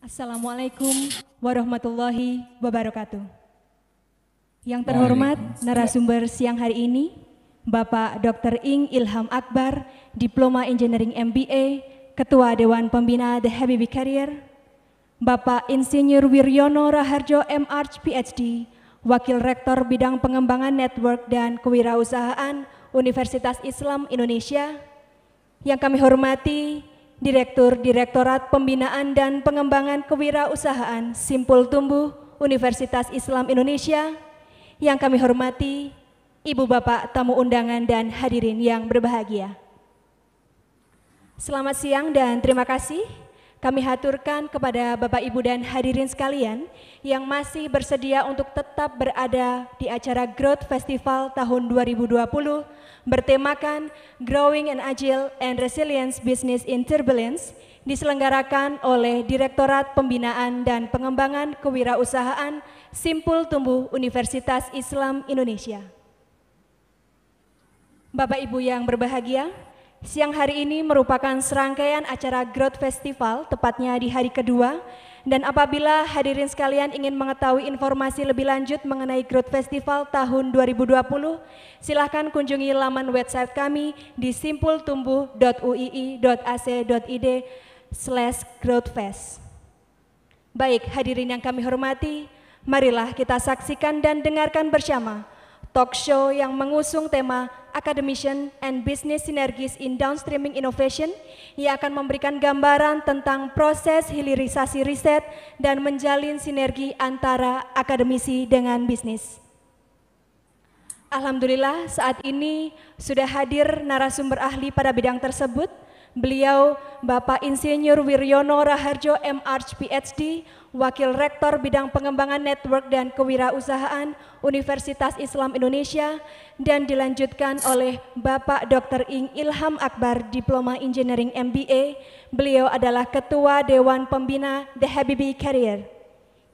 Assalamualaikum warahmatullahi wabarakatuh. Yang terhormat narasumber siang hari ini, Bapak Dr. Ing Ilham Akbar, Diploma Engineering MBA, Ketua Dewan Pembina The Habibi Career, Bapak Insinyur Wiryono Raharjo MArch PhD, Wakil Rektor Bidang Pengembangan Network dan Kewirausahaan Universitas Islam Indonesia, yang kami hormati Direktur Direktorat Pembinaan dan Pengembangan Kewirausahaan Simpul Tumbuh Universitas Islam Indonesia, yang kami hormati Ibu Bapak tamu undangan dan hadirin yang berbahagia. Selamat siang dan terima kasih kami haturkan kepada Bapak Ibu dan hadirin sekalian yang masih bersedia untuk tetap berada di acara Growth Festival tahun 2020 bertemakan Growing and Agile and Resilience Business in Turbulence diselenggarakan oleh Direktorat Pembinaan dan Pengembangan Kewirausahaan Simpul Tumbuh Universitas Islam Indonesia. Bapak Ibu yang berbahagia, Siang hari ini merupakan serangkaian acara Growth Festival, tepatnya di hari kedua. Dan apabila hadirin sekalian ingin mengetahui informasi lebih lanjut mengenai Growth Festival tahun 2020, silahkan kunjungi laman website kami di simpultumbuh.uii.ac.id slash growthfest. Baik, hadirin yang kami hormati, marilah kita saksikan dan dengarkan bersama talk show yang mengusung tema Academician and Business Synergies in Downstreaming Innovation yang akan memberikan gambaran tentang proses hilirisasi riset dan menjalin sinergi antara akademisi dengan bisnis. Alhamdulillah saat ini sudah hadir narasumber ahli pada bidang tersebut. Beliau Bapak Insinyur Wiryono Raharjo MArch, PhD, Wakil Rektor Bidang Pengembangan Network dan Kewirausahaan Universitas Islam Indonesia dan dilanjutkan oleh Bapak Dr. Ing Ilham Akbar Diploma Engineering MBA. Beliau adalah Ketua Dewan Pembina The Habibi Career.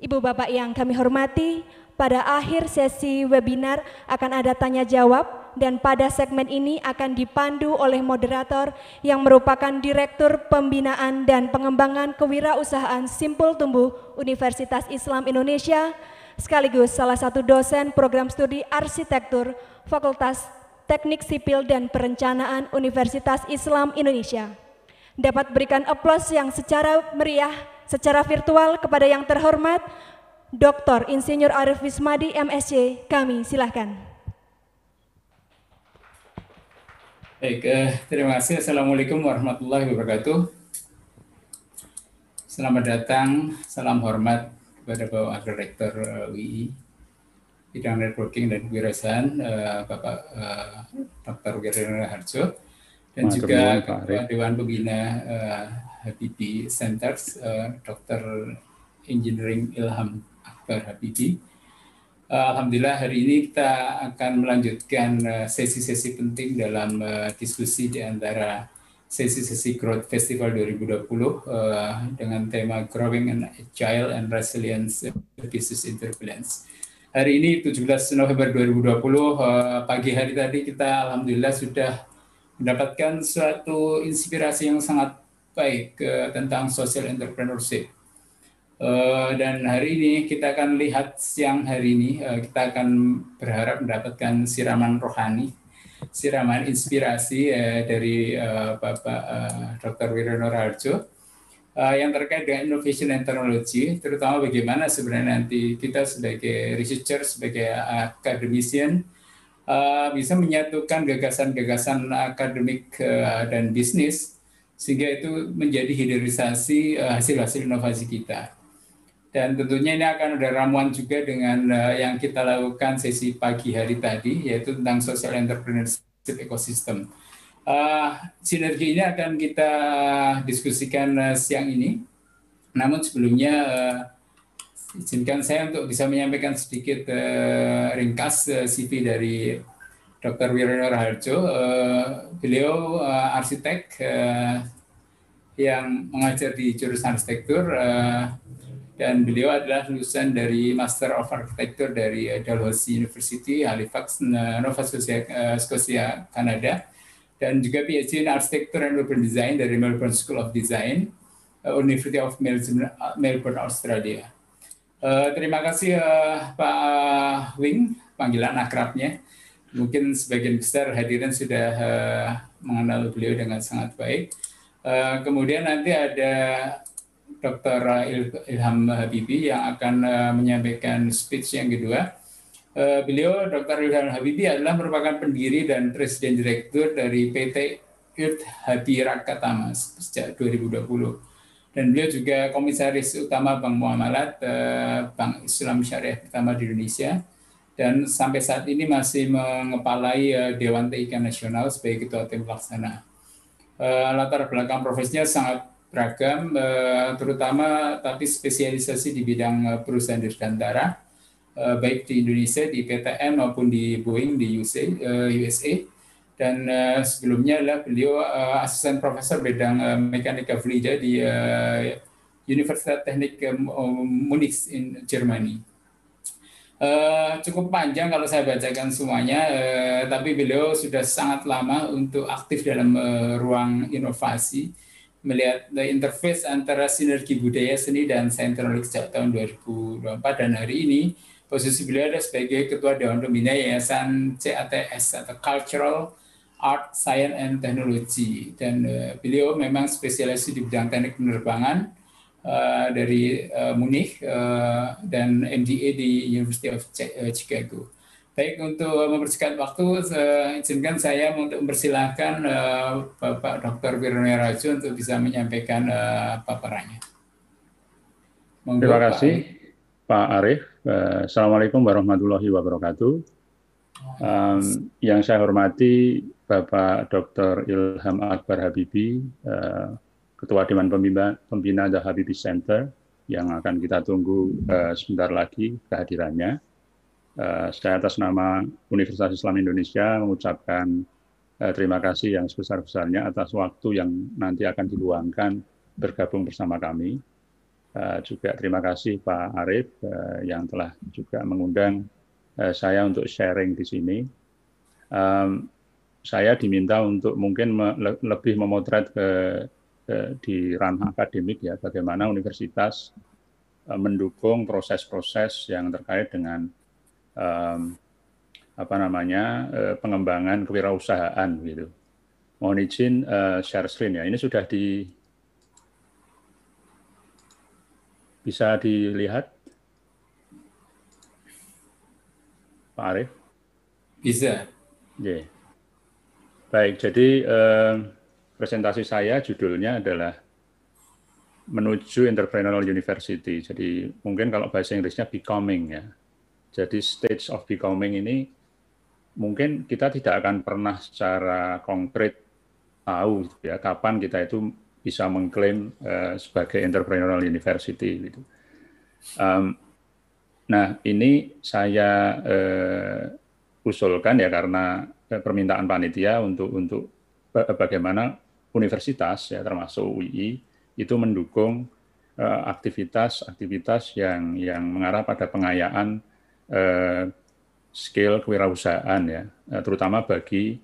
Ibu Bapak yang kami hormati, pada akhir sesi webinar akan ada tanya jawab dan pada segmen ini akan dipandu oleh moderator yang merupakan Direktur Pembinaan dan Pengembangan Kewirausahaan Simpul Tumbuh Universitas Islam Indonesia sekaligus salah satu dosen program studi arsitektur Fakultas Teknik Sipil dan Perencanaan Universitas Islam Indonesia. Dapat berikan aplaus yang secara meriah, secara virtual kepada yang terhormat Dr. Insinyur Arif Wismadi MSc, kami silahkan. Baik, eh, terima kasih. Assalamualaikum warahmatullahi wabarakatuh. Selamat datang, salam hormat kepada Bapak Wakil Rektor uh, eh, WI bidang networking dan kewirausahaan uh, Bapak uh, eh, Dr. Gerdana Harjo dan juga Ketua Dewan Pembina uh, Habibi Centers uh, Dr. Engineering Ilham Akbar Habibie Eh, alhamdulillah hari ini kita akan melanjutkan eh, sesi-sesi penting dalam eh, diskusi di antara sesi-sesi Growth Festival 2020 dengan tema Growing and Agile and Resilience Business Interference. Hari ini 17 November 2020, pagi hari tadi kita Alhamdulillah sudah mendapatkan suatu inspirasi yang sangat baik tentang social entrepreneurship Eh, dan hari ini kita akan lihat siang hari ini eh, kita akan berharap mendapatkan siraman rohani, siraman inspirasi eh, dari Bapak Dr. Wirono Harjo yang terkait dengan innovation and technology, terutama bagaimana sebenarnya nanti kita sebagai researcher, sebagai akademisian uh, bisa menyatukan gagasan-gagasan akademik uh, dan bisnis sehingga itu menjadi hilirisasi hasil-hasil inovasi kita dan tentunya ini akan ada ramuan juga dengan uh, yang kita lakukan sesi pagi hari tadi yaitu tentang social entrepreneurship ekosistem. Uh, eh, sinergi ini akan kita diskusikan uh, siang ini. Namun sebelumnya uh, izinkan saya untuk bisa menyampaikan sedikit uh, ringkas uh, CV dari Dr. Wirono Raharjo. Uh, beliau uh, arsitek uh, yang mengajar di jurusan arsitektur. Uh, dan beliau adalah lulusan dari Master of Architecture dari eh, Dalhousie University, Halifax, eh, Nova Scotia, eh, Scotia Kanada, dan juga PhD in Architecture and Urban Design dari Melbourne School of Design, University of Melbourne, Melbourne Australia. terima kasih Pak Wing, panggilan akrabnya. Mungkin sebagian besar hadirin sudah mengenal beliau dengan sangat baik. kemudian nanti ada Dr. Ilham Habibi yang akan eh, menyampaikan speech yang kedua. Eh, beliau Dr. Ilham Habibi adalah merupakan pendiri dan presiden direktur dari PT Irt Rakatama sejak 2020. Dan beliau juga komisaris utama Bank Muamalat, eh, Bank Islam Syariah pertama di Indonesia. Dan sampai saat ini masih mengepalai Dewan TIK Nasional sebagai ketua tim pelaksana. latar belakang profesinya sangat beragam, eh, terutama tapi spesialisasi di bidang eh, perusahaan dirgantara, eh, baik di Indonesia, di PTN maupun di Boeing di USA. USA. Dan sebelumnya adalah beliau asisten profesor bidang mekanika fluida di Universitas Teknik Munich in Germany. Uh, cukup panjang kalau saya bacakan semuanya, uh, tapi beliau sudah sangat lama untuk aktif dalam uh, ruang inovasi melihat the interface antara sinergi budaya seni dan sentralik sejak tahun 2024 dan hari ini posisi beliau ada sebagai ketua dewan pembina yayasan CATS atau Cultural Art, Science and Technology dan uh, beliau memang spesialis di bidang teknik penerbangan uh, dari uh, Munich uh, dan MDA di University of Chicago. Baik untuk membersihkan waktu, eh, izinkan saya untuk mempersilahkan eh, Bapak Dr. Wirno Raju untuk bisa menyampaikan eh, paparannya. Terima kasih Pak, Pak Arief. Assalamualaikum warahmatullahi wabarakatuh. Um, yang saya hormati Bapak Dr. Ilham Akbar Habibi, uh, Ketua Dewan Pembina, Pembina The Habibi Center, yang akan kita tunggu uh, sebentar lagi kehadirannya. Eh, saya atas nama Universitas Islam Indonesia mengucapkan eh, terima kasih yang sebesar-besarnya atas waktu yang nanti akan diluangkan bergabung bersama kami. Eh, juga terima kasih Pak Arief yang telah juga mengundang saya untuk sharing di sini. saya diminta untuk mungkin lebih memotret ke di ranah akademik ya bagaimana universitas mendukung proses-proses yang terkait dengan um, apa namanya uh, pengembangan kewirausahaan gitu. Mohon izin uh, share screen ya. Ini sudah di bisa dilihat Pak Arief? Bisa. Yeah. Baik, jadi uh, presentasi saya judulnya adalah menuju entrepreneurial university. Jadi mungkin kalau bahasa Inggrisnya becoming ya. Jadi stage of becoming ini mungkin kita tidak akan pernah secara konkret tahu ya kapan kita itu bisa mengklaim uh, sebagai entrepreneurial university gitu. Um, nah ini saya uh, usulkan ya karena eh, permintaan panitia untuk untuk bagaimana universitas ya termasuk UI itu mendukung aktivitas-aktivitas uh, yang yang mengarah pada pengayaan eh, skill kewirausahaan ya, eh, terutama bagi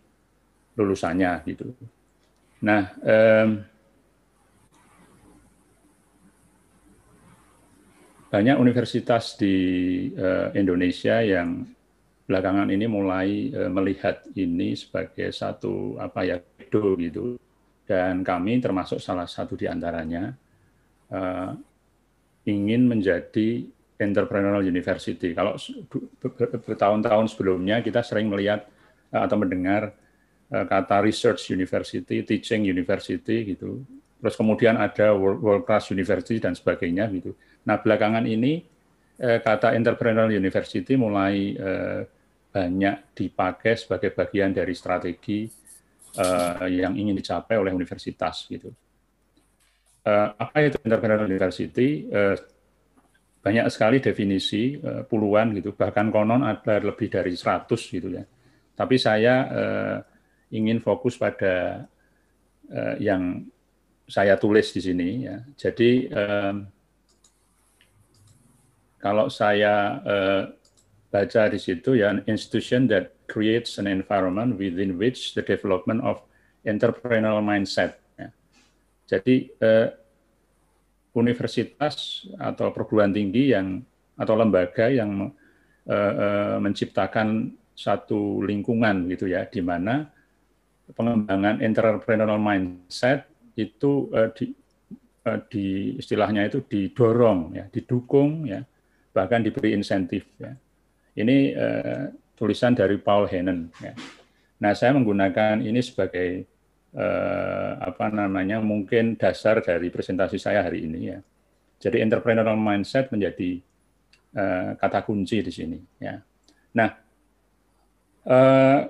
lulusannya gitu. Nah, eh, banyak universitas di eh, Indonesia yang belakangan ini mulai eh, melihat ini sebagai satu apa ya do gitu dan kami termasuk salah satu di antaranya uh, ingin menjadi Entrepreneurial University. Kalau bertahun-tahun sebelumnya kita sering melihat eh, atau mendengar eh, kata Research University, Teaching University gitu. Terus kemudian ada World, Class University dan sebagainya gitu. Nah belakangan ini eh, kata Entrepreneurial University mulai banyak dipakai sebagai bagian dari strategi yang ingin dicapai oleh universitas gitu. apa itu Entrepreneurial University? banyak sekali definisi eh, puluhan gitu bahkan konon ada lebih dari 100 gitu ya tapi saya eh, ingin fokus pada eh, yang saya tulis di sini ya jadi eh, kalau saya eh, baca di situ ya an institution that creates an environment within which the development of entrepreneurial mindset ya. jadi eh, universitas atau perguruan tinggi yang atau lembaga yang uh, menciptakan satu lingkungan gitu ya di mana pengembangan entrepreneurial mindset itu uh, di, di istilahnya itu didorong ya didukung ya bahkan diberi insentif ya ini tulisan dari Paul Hennen ya. Nah saya menggunakan ini sebagai eh, apa namanya mungkin dasar dari presentasi saya hari ini ya. Jadi entrepreneurial mindset menjadi eh, kata kunci di sini ya. Nah, eh,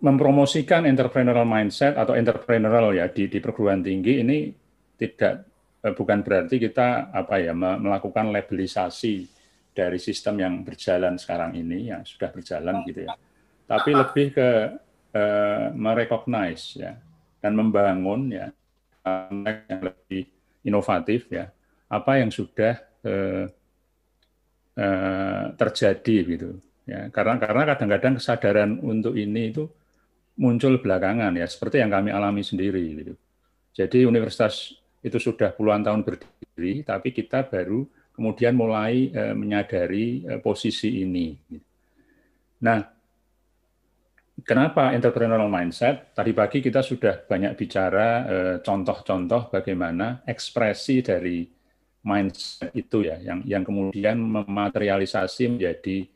mempromosikan entrepreneurial mindset atau entrepreneurial ya di, di perguruan tinggi ini tidak eh, bukan berarti kita apa ya melakukan labelisasi dari sistem yang berjalan sekarang ini yang sudah berjalan gitu ya. Tapi lebih ke eh, merecognize ya dan membangun ya yang lebih inovatif ya apa yang sudah eh, eh, terjadi gitu ya karena karena kadang-kadang kesadaran untuk ini itu muncul belakangan ya seperti yang kami alami sendiri gitu jadi universitas itu sudah puluhan tahun berdiri tapi kita baru kemudian mulai eh, menyadari eh, posisi ini gitu. nah Kenapa entrepreneurial mindset? Tadi pagi kita sudah banyak bicara eh, contoh-contoh bagaimana ekspresi dari mindset itu ya, yang yang kemudian mematerialisasi menjadi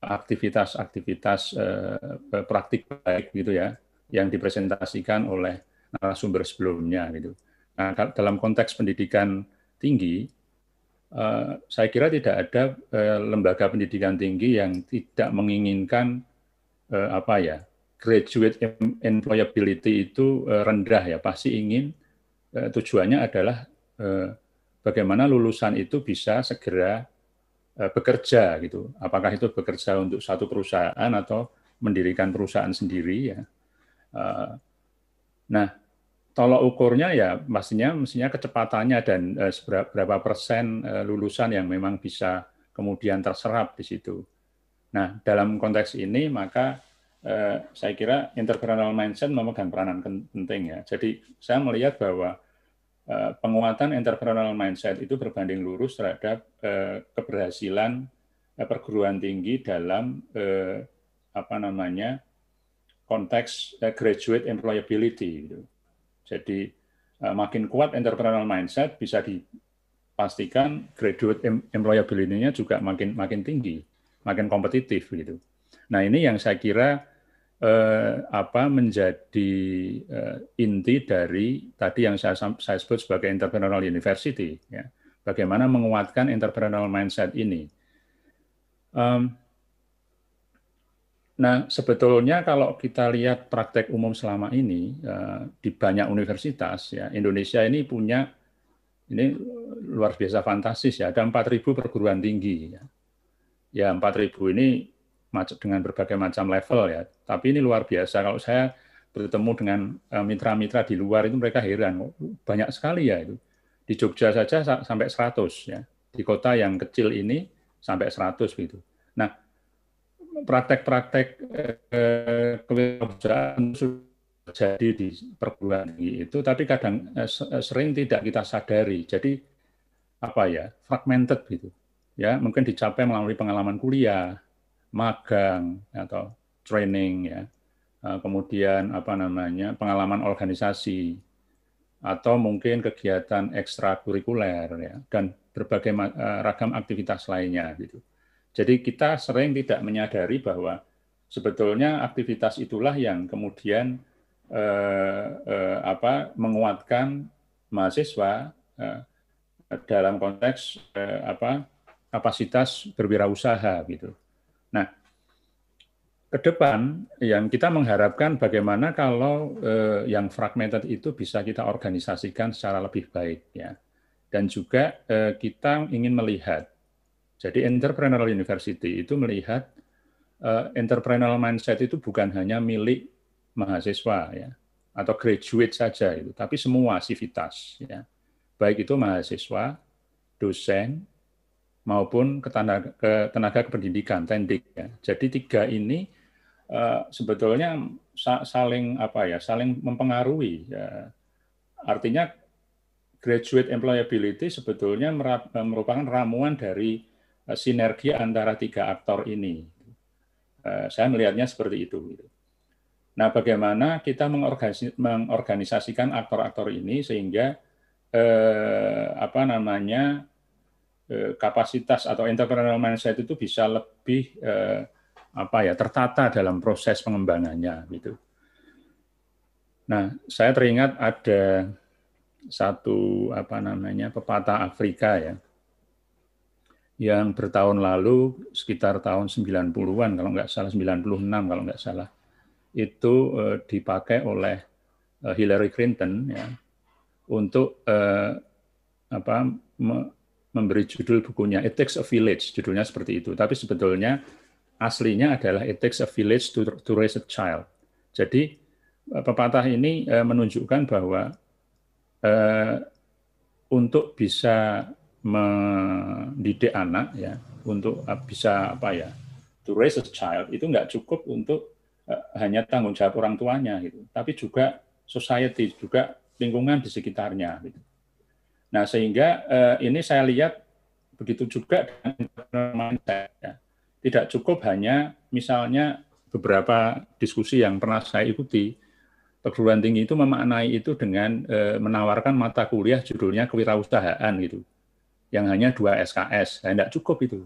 aktivitas-aktivitas eh, eh, praktik baik gitu ya, yang dipresentasikan oleh narasumber sebelumnya gitu. Nah, dalam konteks pendidikan tinggi, saya kira tidak ada lembaga pendidikan tinggi yang tidak menginginkan eh, apa ya graduate employability itu eh, rendah ya pasti ingin eh, tujuannya adalah eh, bagaimana lulusan itu bisa segera eh, bekerja gitu apakah itu bekerja untuk satu perusahaan atau mendirikan perusahaan sendiri ya eh, nah tolok ukurnya ya pastinya mestinya kecepatannya dan eh, berapa persen eh, lulusan yang memang bisa kemudian terserap di situ Nah, dalam konteks ini maka eh, saya kira entrepreneurial mindset memegang peranan penting ya. Jadi saya melihat bahwa eh, penguatan entrepreneurial mindset itu berbanding lurus terhadap eh, keberhasilan eh, perguruan tinggi dalam eh, apa namanya konteks eh, graduate employability. Gitu. Jadi eh, makin kuat entrepreneurial mindset bisa dipastikan graduate employability-nya juga makin makin tinggi makin kompetitif gitu. Nah ini yang saya kira eh, apa menjadi eh, inti dari tadi yang saya saya sebut sebagai entrepreneurial university ya bagaimana menguatkan entrepreneurial mindset ini um, nah sebetulnya kalau kita lihat praktek umum selama ini eh, di banyak universitas ya Indonesia ini punya ini luar biasa fantastis ya ada 4.000 perguruan tinggi ya ya 4.000 ini dengan berbagai macam level ya. Tapi ini luar biasa. Kalau saya bertemu dengan e, mitra-mitra di luar itu mereka heran, oh, banyak sekali ya itu. Di Jogja saja sampai 100 ya. Di kota yang kecil ini sampai 100 gitu. Nah, praktek-praktek e, kewirausahaan terjadi di perguruan tinggi itu, tapi kadang e, sering tidak kita sadari. Jadi apa ya fragmented gitu ya mungkin dicapai melalui pengalaman kuliah, magang atau training ya. Eh, kemudian apa namanya? pengalaman organisasi atau mungkin kegiatan ekstrakurikuler ya dan berbagai eh, ragam aktivitas lainnya gitu. Jadi kita sering tidak menyadari bahwa sebetulnya aktivitas itulah yang kemudian eh, eh, apa menguatkan mahasiswa eh, dalam konteks eh, apa kapasitas berwirausaha gitu. Nah, ke depan yang kita mengharapkan bagaimana kalau eh, yang fragmented itu bisa kita organisasikan secara lebih baik ya. Dan juga eh, kita ingin melihat jadi entrepreneurial university itu melihat eh, entrepreneurial mindset itu bukan hanya milik mahasiswa ya atau graduate saja itu, tapi semua civitas ya. Baik itu mahasiswa, dosen, maupun ke tenaga, tenaga kependidikan tendik ya. Jadi tiga ini uh, sebetulnya saling apa ya saling mempengaruhi ya. Artinya graduate employability sebetulnya merupakan ramuan dari eh, sinergi antara tiga aktor ini. Uh, saya melihatnya seperti itu. Gitu. Nah, bagaimana kita mengorganisasikan aktor-aktor ini sehingga eh, apa namanya Eh, kapasitas atau entrepreneurial mindset itu bisa lebih eh, apa ya tertata dalam proses pengembangannya gitu. Nah, saya teringat ada satu apa namanya pepatah Afrika ya yang bertahun lalu sekitar tahun 90-an kalau nggak salah 96 kalau nggak salah itu eh, dipakai oleh eh, Hillary Clinton ya untuk eh, apa memberi judul bukunya It Takes a Village, judulnya seperti itu. Tapi sebetulnya aslinya adalah It Takes a Village to, to Raise a Child. Jadi eh, pepatah ini eh, menunjukkan bahwa eh, untuk bisa mendidik anak ya, untuk eh, bisa apa ya, to raise a child itu nggak cukup untuk hanya tanggung jawab orang tuanya gitu, tapi juga society juga lingkungan di sekitarnya gitu. Nah, sehingga eh, ini saya lihat begitu juga dengan mindset. Ya. Tidak cukup hanya misalnya beberapa diskusi yang pernah saya ikuti, perguruan tinggi itu memaknai itu dengan eh, menawarkan mata kuliah judulnya kewirausahaan gitu, yang hanya dua SKS. Nah, tidak cukup itu,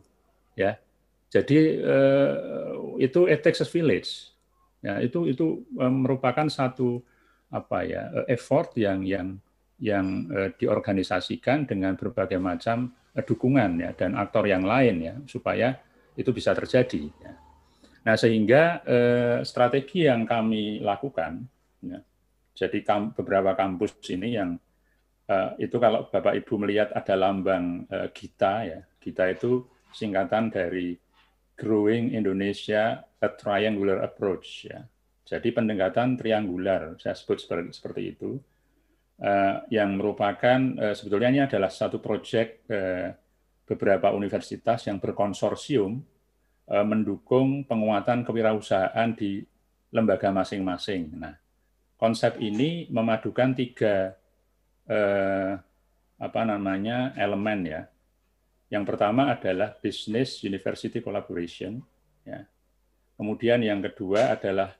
ya. Jadi eh, itu it takes village. Ya, itu itu eh, merupakan satu apa ya eh, effort yang yang yang eh, diorganisasikan dengan berbagai macam eh, dukungan ya dan aktor yang lain ya supaya itu bisa terjadi. Ya. Nah sehingga eh, strategi yang kami lakukan, ya, jadi beberapa kampus ini yang itu kalau bapak ibu melihat ada lambang kita kita ya, kita itu singkatan dari Growing Indonesia a Triangular Approach ya. Jadi pendekatan triangular, saya sebut seperti itu Eh, yang merupakan eh, sebetulnya ini adalah satu proyek eh, beberapa universitas yang berkonsorsium mendukung penguatan kewirausahaan di lembaga masing-masing. Nah, konsep ini memadukan tiga apa namanya elemen ya. Yang pertama adalah business university collaboration, ya. Kemudian yang kedua adalah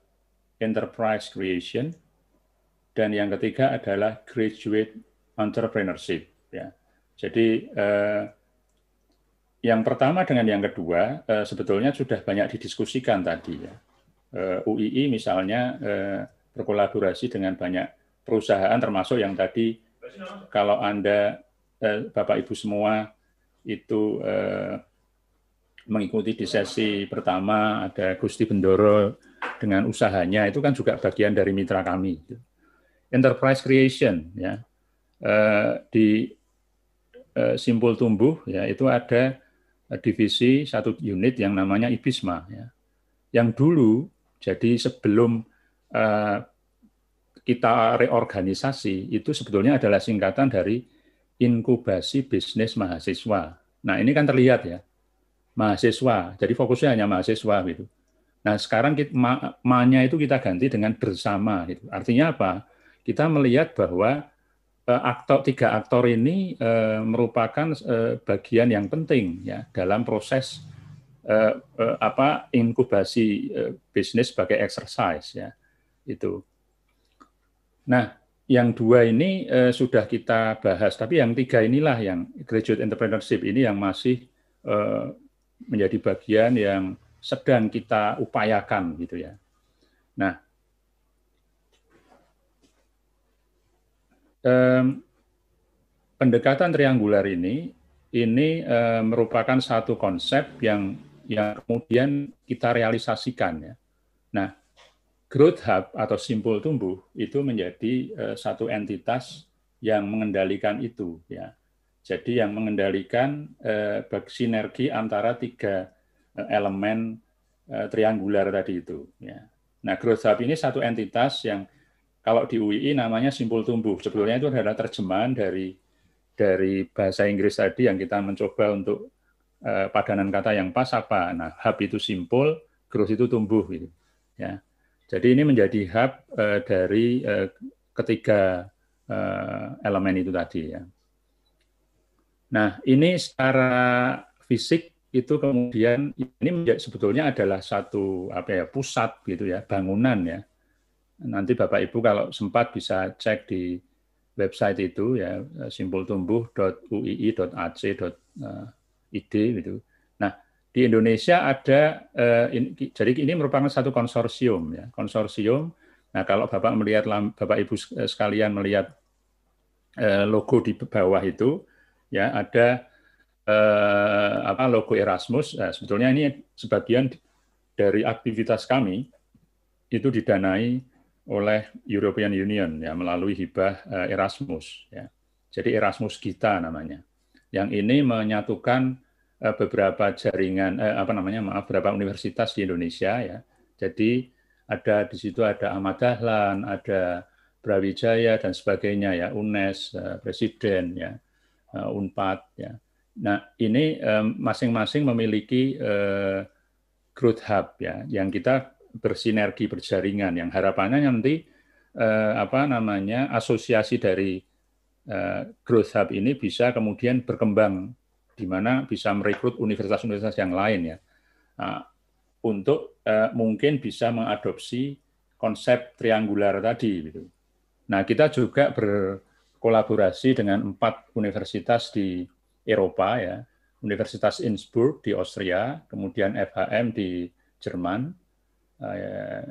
enterprise creation, dan yang ketiga adalah graduate entrepreneurship. Ya. Jadi eh, yang pertama dengan yang kedua eh, sebetulnya sudah banyak didiskusikan tadi ya. Eh, UII misalnya eh, berkolaborasi dengan banyak perusahaan termasuk yang tadi kalau anda eh, bapak ibu semua itu eh, mengikuti di sesi pertama ada Gusti Bendoro dengan usahanya itu kan juga bagian dari mitra kami. Gitu enterprise creation ya eh, di uh, simbol tumbuh ya itu ada eh, divisi satu unit yang namanya ibisma ya yang dulu jadi sebelum kita reorganisasi itu sebetulnya adalah singkatan dari inkubasi bisnis mahasiswa. Nah ini kan terlihat ya mahasiswa. Jadi fokusnya hanya mahasiswa gitu. Nah sekarang kita, ma, ma-nya itu kita ganti dengan bersama. Gitu. Artinya apa? kita melihat bahwa eh, aktor tiga aktor ini eh, merupakan eh, bagian yang penting ya dalam proses apa inkubasi bisnis sebagai exercise ya itu. Nah, yang dua ini sudah kita bahas, tapi yang tiga inilah yang graduate entrepreneurship ini yang masih menjadi bagian yang sedang kita upayakan gitu ya. Nah, um, pendekatan triangular ini ini eh, merupakan satu konsep yang yang kemudian kita realisasikan ya. Nah, growth hub atau simpul tumbuh itu menjadi uh, satu entitas yang mengendalikan itu ya. Jadi yang mengendalikan uh, sinergi antara tiga uh, elemen uh, triangular tadi itu ya. Nah, growth hub ini satu entitas yang kalau di UII namanya simpul tumbuh. Sebetulnya itu adalah terjemahan dari dari bahasa Inggris tadi yang kita mencoba untuk uh, padanan kata yang pas apa. Nah, hub itu simpul, growth itu tumbuh gitu. Ya. Jadi ini menjadi hub uh, dari uh, ketiga uh, elemen itu tadi ya. Nah, ini secara fisik itu kemudian ini sebetulnya adalah satu apa ya pusat gitu ya bangunan ya Nanti Bapak Ibu kalau sempat bisa cek di website itu ya simpultumbuh.uii.ac.id eh, gitu. Nah, di Indonesia ada eh, jadi ini merupakan satu konsorsium ya, konsorsium. Nah, kalau Bapak melihat Bapak Ibu eh, sekalian melihat logo di bawah itu ya ada apa logo Erasmus. Nah, sebetulnya ini sebagian dari aktivitas kami itu didanai oleh European Union ya melalui hibah eh, Erasmus ya. Jadi Erasmus kita namanya. Yang ini menyatukan eh, beberapa jaringan eh, apa namanya maaf beberapa universitas di Indonesia ya. Jadi ada di situ ada Ahmad Dahlan, ada Brawijaya dan sebagainya ya, UNES, eh, Presiden ya, Unpad ya. Nah, ini masing-masing memiliki growth hub ya yang kita bersinergi berjaringan yang harapannya nanti eh, apa namanya asosiasi dari eh, growth hub ini bisa kemudian berkembang di mana bisa merekrut universitas-universitas yang lain ya nah, untuk eh, mungkin bisa mengadopsi konsep triangular tadi gitu. Nah kita juga berkolaborasi dengan empat universitas di Eropa ya Universitas Innsbruck di Austria, kemudian FHM di Jerman, Eh,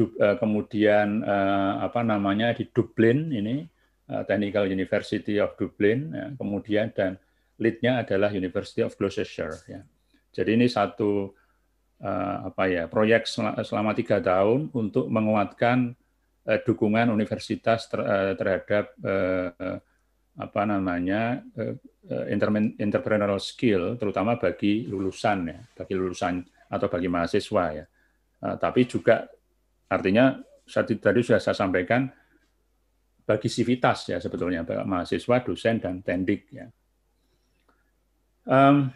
eh, kemudian eh, apa namanya di Dublin ini Technical University of Dublin, ya. kemudian dan leadnya adalah University of Gloucestershire. Ya. Jadi ini satu apa ya proyek selama tiga tahun untuk menguatkan dukungan universitas terhadap apa namanya entrepreneurial skill, terutama bagi lulusan ya, bagi lulusan atau bagi mahasiswa ya. Eh, tapi juga artinya tadi sudah saya sampaikan bagi sivitas ya sebetulnya mahasiswa, dosen dan tendik ya. Um,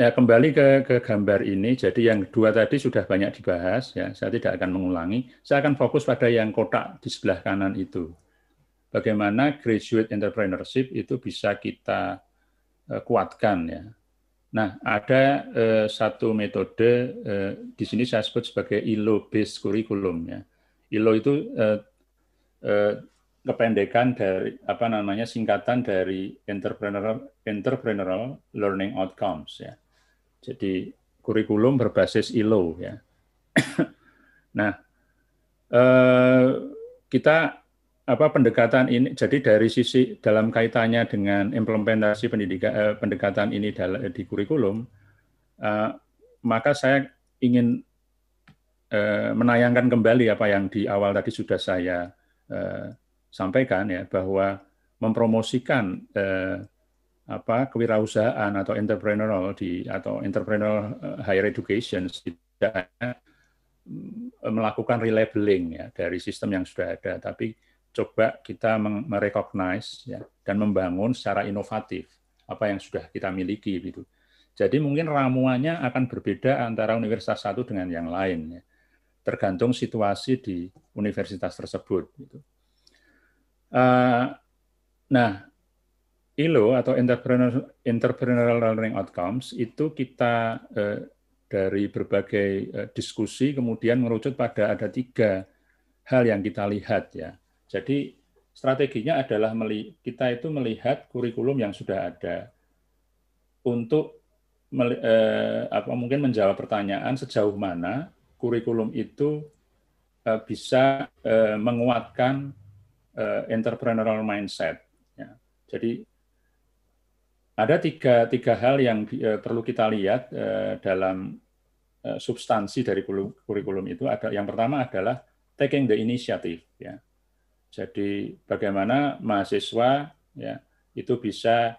ya kembali ke, ke gambar ini. Jadi yang dua tadi sudah banyak dibahas ya. Saya tidak akan mengulangi. Saya akan fokus pada yang kotak di sebelah kanan itu. Bagaimana graduate entrepreneurship itu bisa kita eh, kuatkan ya Nah, ada eh, satu metode eh, di sini saya sebut sebagai ILO based curriculum ya. ILO itu eh, eh, kependekan dari apa namanya singkatan dari entrepreneurial entrepreneurial learning outcomes ya. Jadi kurikulum berbasis ILO ya. nah, eh, kita apa pendekatan ini jadi dari sisi dalam kaitannya dengan implementasi pendidikan eh, pendekatan ini eh, di kurikulum eh, maka saya ingin eh, menayangkan kembali apa yang di awal tadi sudah saya eh, sampaikan ya bahwa mempromosikan eh, apa kewirausahaan atau entrepreneurial di atau entrepreneurial eh, higher education tidak mm, melakukan relabeling ya dari sistem yang sudah ada tapi coba kita merecognize ya, dan membangun secara inovatif apa yang sudah kita miliki gitu. Jadi mungkin ramuannya akan berbeda antara universitas satu dengan yang lain ya. Tergantung situasi di universitas tersebut gitu. Uh, nah, ILO atau entrepreneurial learning outcomes itu kita uh, dari berbagai uh, diskusi kemudian merujuk pada ada tiga hal yang kita lihat ya jadi strateginya adalah kita itu melihat kurikulum yang sudah ada untuk eh, apa mungkin menjawab pertanyaan sejauh mana kurikulum itu eh, bisa eh, menguatkan entrepreneurial mindset. Ya. Jadi ada tiga tiga hal yang perlu kita lihat dalam substansi dari kurikulum itu. Ada yang pertama adalah taking the initiative. Ya. Jadi bagaimana mahasiswa ya itu bisa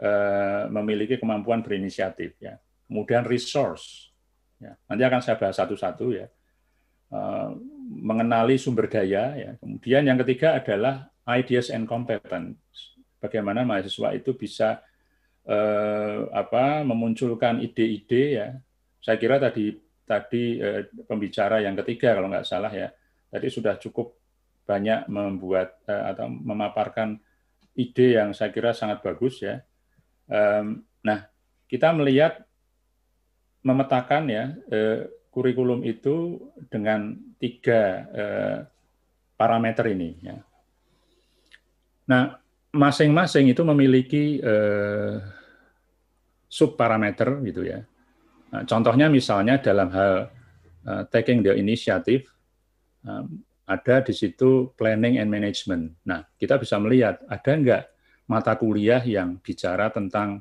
eh, memiliki kemampuan berinisiatif ya. Kemudian resource. Ya. Nanti akan saya bahas satu-satu ya. Eh, mengenali sumber daya ya. Kemudian yang ketiga adalah ideas and competence. Bagaimana mahasiswa itu bisa eh, apa memunculkan ide-ide ya. Saya kira tadi tadi eh, pembicara yang ketiga kalau nggak salah ya. Tadi sudah cukup banyak membuat eh, atau memaparkan ide yang saya kira sangat bagus ya. Nah, kita melihat memetakan ya eh, kurikulum itu dengan tiga eh, parameter ini. Ya. Nah, masing-masing itu memiliki sub parameter gitu ya. Nah, contohnya misalnya dalam hal taking the initiative, ada di situ planning and management. Nah, kita bisa melihat ada nggak mata kuliah yang bicara tentang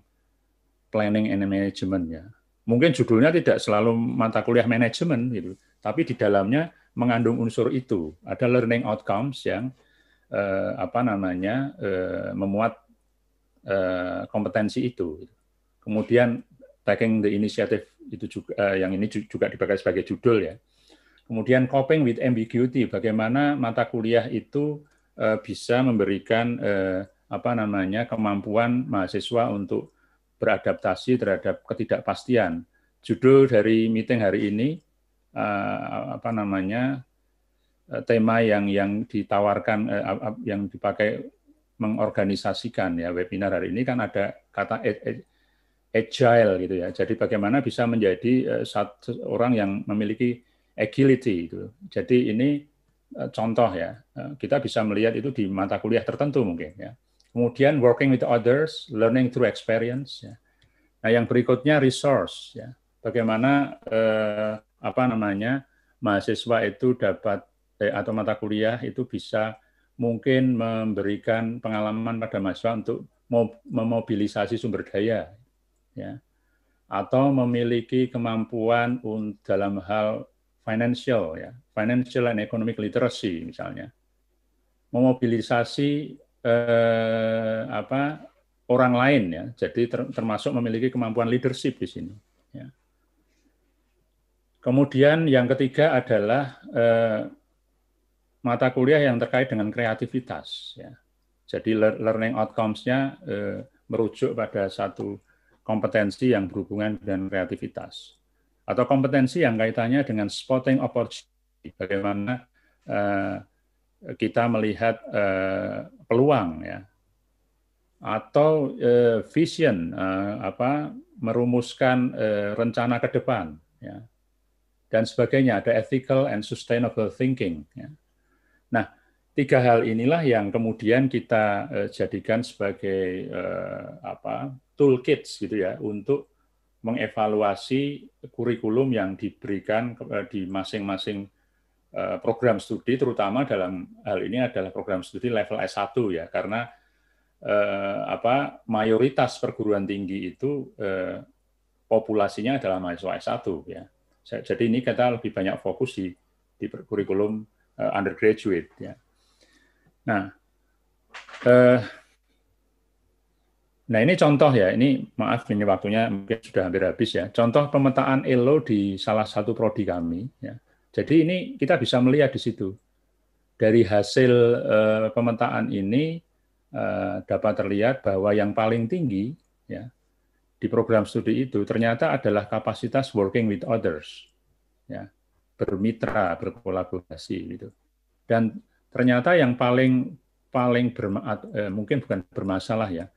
planning and management ya. Mungkin judulnya tidak selalu mata kuliah manajemen gitu, tapi di dalamnya mengandung unsur itu. Ada learning outcomes yang eh, apa namanya eh, memuat eh, kompetensi itu. Kemudian taking the initiative itu juga eh, yang ini juga dipakai sebagai judul ya Kemudian coping with ambiguity, bagaimana mata kuliah itu eh, bisa memberikan eh, apa namanya kemampuan mahasiswa untuk beradaptasi terhadap ketidakpastian. Judul dari meeting hari ini eh, apa namanya tema yang yang ditawarkan yang dipakai mengorganisasikan ya webinar hari ini kan ada kata agile gitu ya. Jadi bagaimana bisa menjadi satu orang yang memiliki agility itu. Jadi ini e, contoh ya, e, kita bisa melihat itu di mata kuliah tertentu mungkin ya. Kemudian working with others, learning through experience. Ya. Nah yang berikutnya resource ya, bagaimana eh, apa namanya mahasiswa itu dapat eh, atau mata kuliah itu bisa mungkin memberikan pengalaman pada mahasiswa untuk memobilisasi sumber daya ya atau memiliki kemampuan dalam hal financial ya, financial and economic literacy misalnya. Memobilisasi eh, apa orang lain ya. Jadi ter, termasuk memiliki kemampuan leadership di sini ya. Kemudian yang ketiga adalah eh, mata kuliah yang terkait dengan kreativitas ya. Jadi learning outcomes-nya eh, merujuk pada satu kompetensi yang berhubungan dengan kreativitas atau kompetensi yang kaitannya dengan spotting opportunity, bagaimana uh, kita melihat uh, peluang ya, atau uh, vision uh, apa merumuskan uh, rencana ke depan ya, dan sebagainya ada ethical and sustainable thinking. Ya. Nah tiga hal inilah yang kemudian kita uh, jadikan sebagai uh, apa toolkits gitu ya untuk mengevaluasi kurikulum yang diberikan eh, di masing-masing eh, program studi, terutama dalam hal ini adalah program studi level S1 ya, karena eh, apa mayoritas perguruan tinggi itu eh, populasinya adalah mahasiswa S1 ya. Jadi ini kita lebih banyak fokus di di kurikulum eh, undergraduate ya. Nah, eh, Nah ini contoh ya, ini maaf ini waktunya mungkin sudah hampir habis ya. Contoh pemetaan ELO di salah satu prodi kami. Ya. Jadi ini kita bisa melihat di situ. Dari hasil uh, pemetaan ini uh, dapat terlihat bahwa yang paling tinggi ya di program studi itu ternyata adalah kapasitas working with others, ya bermitra, berkolaborasi gitu. Dan ternyata yang paling paling bermaat, eh, mungkin bukan bermasalah ya,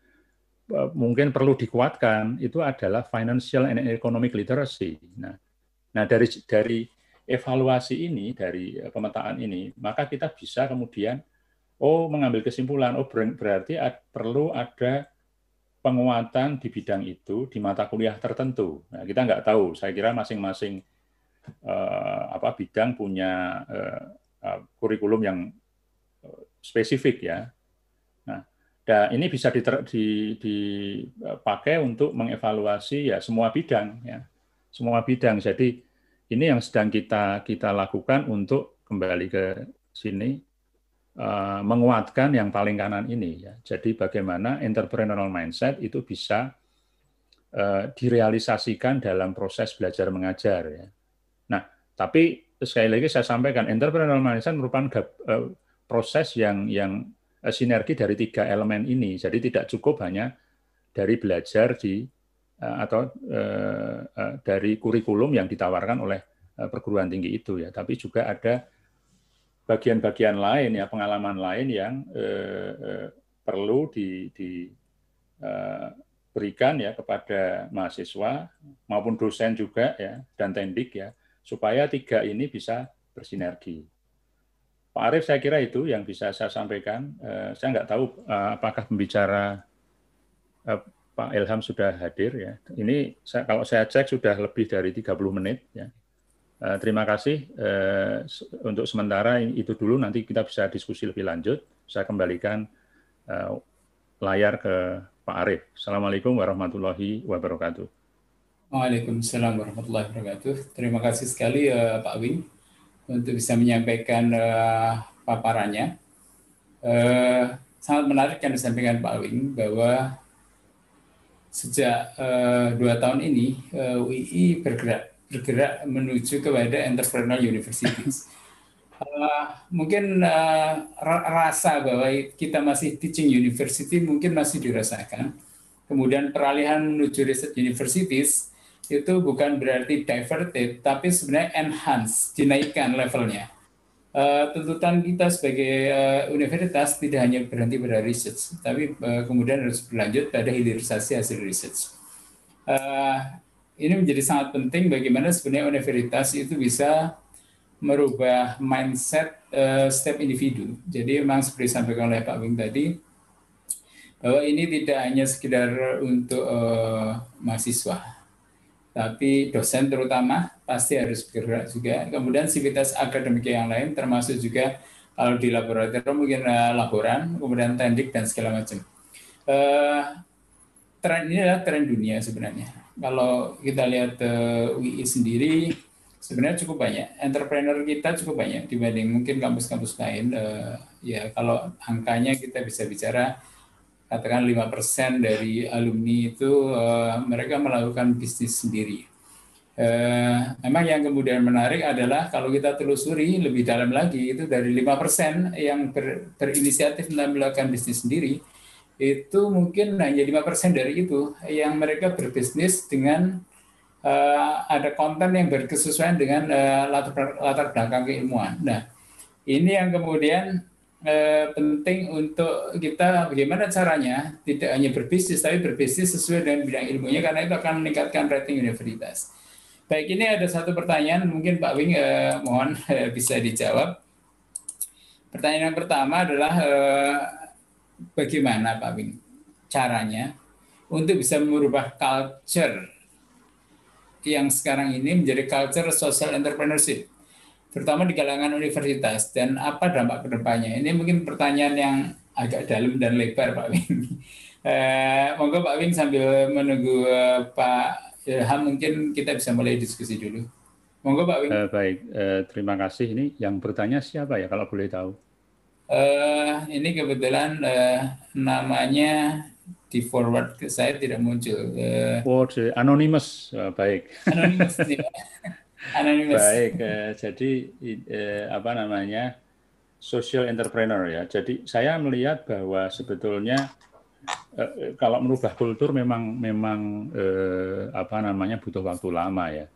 Eh, mungkin perlu dikuatkan itu adalah financial and economic literacy. Nah, nah dari dari evaluasi ini, dari eh, pemetaan ini, maka kita bisa kemudian oh mengambil kesimpulan, oh berarti ad, perlu ada penguatan di bidang itu di mata kuliah tertentu. Nah, kita nggak tahu. Saya kira masing-masing eh, apa bidang punya eh, eh kurikulum yang spesifik ya Ya, ini bisa dipakai untuk mengevaluasi ya semua bidang ya. Semua bidang. Jadi ini yang sedang kita kita lakukan untuk kembali ke sini eh, menguatkan yang paling kanan ini ya. Jadi bagaimana entrepreneurial mindset itu bisa eh, direalisasikan dalam proses belajar mengajar ya. Nah, tapi sekali lagi saya sampaikan entrepreneurial mindset merupakan eh, proses yang yang Eh, sinergi dari tiga elemen ini. Jadi tidak cukup hanya dari belajar di eh, atau eh, dari kurikulum yang ditawarkan oleh perguruan tinggi itu ya, tapi juga ada bagian-bagian lain ya pengalaman lain yang perlu diberikan ya kepada mahasiswa maupun dosen juga ya dan tendik ya supaya tiga ini bisa bersinergi. Pak Arief, saya kira itu yang bisa saya sampaikan. Eh, saya nggak tahu eh, apakah pembicara eh, Pak Ilham sudah hadir ya. Ini kalau saya cek sudah lebih dari 30 menit ya. terima kasih untuk sementara itu dulu nanti kita bisa diskusi lebih lanjut. Saya kembalikan layar ke Pak Arief. Assalamualaikum warahmatullahi wabarakatuh. Waalaikumsalam warahmatullahi wabarakatuh. Terima kasih sekali Pak Win untuk bisa menyampaikan uh, paparannya. Uh, sangat menarik yang disampaikan Pak Wing bahwa sejak uh, dua tahun ini uh, UI bergerak bergerak menuju kepada entrepreneur universities. Uh, mungkin uh, rasa bahwa kita masih teaching university mungkin masih dirasakan. Kemudian peralihan menuju research universities itu bukan berarti diverted, tapi sebenarnya enhance, dinaikkan levelnya. Uh, tuntutan kita sebagai uh, universitas tidak hanya berhenti pada research, tapi uh, kemudian harus berlanjut pada hilirisasi hasil research. Uh, ini menjadi sangat penting bagaimana sebenarnya universitas itu bisa merubah mindset uh, setiap individu. Jadi memang seperti disampaikan oleh Pak Wing tadi, bahwa ini tidak hanya sekedar untuk uh, mahasiswa, tapi dosen terutama pasti harus bergerak juga. Kemudian sivitas akademik yang lain termasuk juga kalau di laboratorium mungkin uh, laporan, kemudian tendik dan segala macam. Uh, tren ini adalah tren dunia sebenarnya. Kalau kita lihat uh, eh, UI sendiri sebenarnya cukup banyak entrepreneur kita cukup banyak dibanding mungkin kampus-kampus lain. Uh, ya kalau angkanya kita bisa bicara katakan lima persen dari alumni itu uh, mereka melakukan bisnis sendiri. Uh, eh, memang yang kemudian menarik adalah kalau kita telusuri lebih dalam lagi itu dari lima persen yang ber, berinisiatif melakukan bisnis sendiri itu mungkin hanya lima persen dari itu yang mereka berbisnis dengan uh, ada konten yang berkesesuaian dengan uh, latar, latar belakang keilmuan. Nah, ini yang kemudian eh, penting untuk kita bagaimana caranya tidak hanya berbisnis tapi berbisnis sesuai dengan bidang ilmunya karena itu akan meningkatkan rating universitas. Baik, ini ada satu pertanyaan mungkin Pak Wing eh, mohon eh, bisa dijawab. Pertanyaan yang pertama adalah eh, bagaimana Pak Wing caranya untuk bisa merubah culture yang sekarang ini menjadi culture social entrepreneurship terutama di kalangan universitas dan apa dampak kedepannya? Ini mungkin pertanyaan yang agak dalam dan lebar Pak Wing. Eh, monggo Pak Wing sambil menunggu eh, Pak Ilham mungkin kita bisa mulai diskusi dulu. Monggo Pak Wing. Eh, baik, eh, terima kasih. Ini yang bertanya siapa ya kalau boleh tahu? Eh, ini kebetulan eh, namanya di forward ke saya tidak muncul. Eh, oh, anonymous, eh, baik. Anonymous, ya. Baik, eh, jadi eh, apa namanya social entrepreneur ya. Jadi saya melihat bahwa sebetulnya eh, eh, kalau merubah kultur memang memang eh, apa namanya butuh waktu lama ya.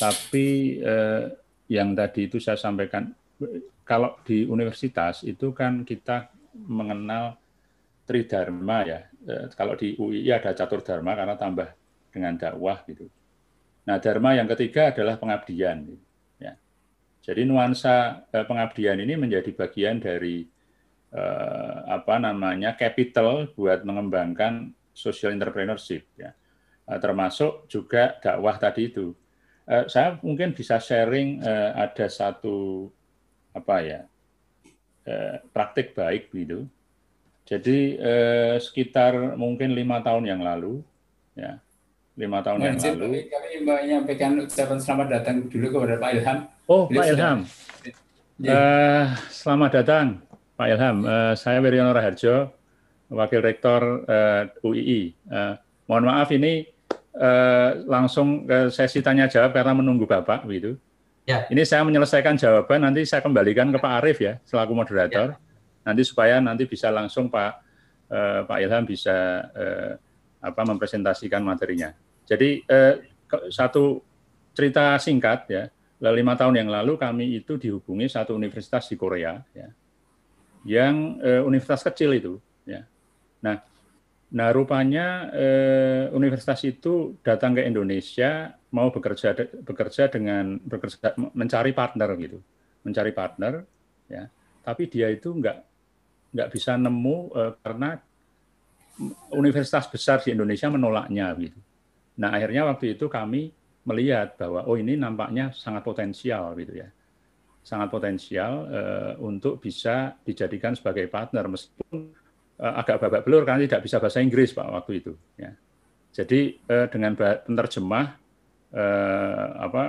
Tapi eh, yang tadi itu saya sampaikan kalau di universitas itu kan kita mengenal tridharma ya. Eh, kalau di UI ada catur dharma karena tambah dengan dakwah gitu. Nah, dharma yang ketiga adalah pengabdian. Ya. Jadi nuansa eh, pengabdian ini menjadi bagian dari eh, apa namanya capital buat mengembangkan social entrepreneurship. Ya. Eh, termasuk juga dakwah tadi itu. Eh, saya mungkin bisa sharing eh, ada satu apa ya eh, praktik baik gitu. Jadi eh, sekitar mungkin lima tahun yang lalu, ya lima tahun yang Izin, lalu. Kami menyampaikan ucapan selamat datang dulu kepada Pak Ilham. Oh, Pak Ilham. Uh, selamat datang, Pak Ilham. Uh, saya Wiryono Raharjo, Wakil Rektor uh, eh, UII. Uh, mohon maaf ini uh, langsung ke sesi tanya jawab karena menunggu Bapak begitu. Ya. Ini saya menyelesaikan jawaban, nanti saya kembalikan ke Pak Arif ya, selaku moderator. Ya. Nanti supaya nanti bisa langsung Pak uh, Pak Ilham bisa uh, apa mempresentasikan materinya. Jadi eh, satu cerita singkat ya, lima tahun yang lalu kami itu dihubungi satu universitas di Korea ya, yang eh, universitas kecil itu ya. Nah, nah rupanya eh, universitas itu datang ke Indonesia mau bekerja bekerja dengan bekerja mencari partner gitu, mencari partner ya. Tapi dia itu nggak nggak bisa nemu eh, karena universitas besar di Indonesia menolaknya gitu Nah akhirnya waktu itu kami melihat bahwa oh ini nampaknya sangat potensial gitu ya, sangat potensial uh, untuk bisa dijadikan sebagai partner meskipun uh, agak babak belur karena tidak bisa bahasa Inggris pak waktu itu. Ya. Jadi uh, dengan penerjemah uh, apa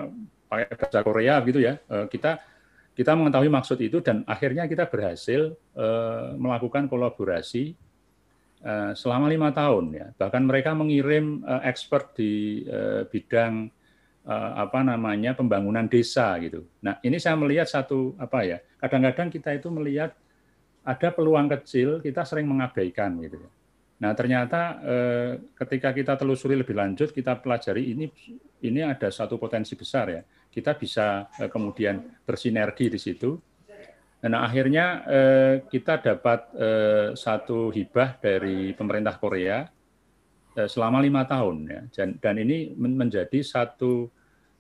pakai bahasa Korea gitu ya uh, kita kita mengetahui maksud itu dan akhirnya kita berhasil uh, melakukan kolaborasi Eh, selama lima tahun ya bahkan mereka mengirim eh, expert di eh, bidang apa namanya pembangunan desa gitu. Nah ini saya melihat satu apa ya kadang-kadang kita itu melihat ada peluang kecil kita sering mengabaikan gitu ya. Nah ternyata ketika kita telusuri lebih lanjut kita pelajari ini ini ada satu potensi besar ya kita bisa kemudian bersinergi di situ Nah, akhirnya eh, kita dapat eh, satu hibah dari pemerintah Korea eh, selama lima tahun ya, dan, dan ini menjadi satu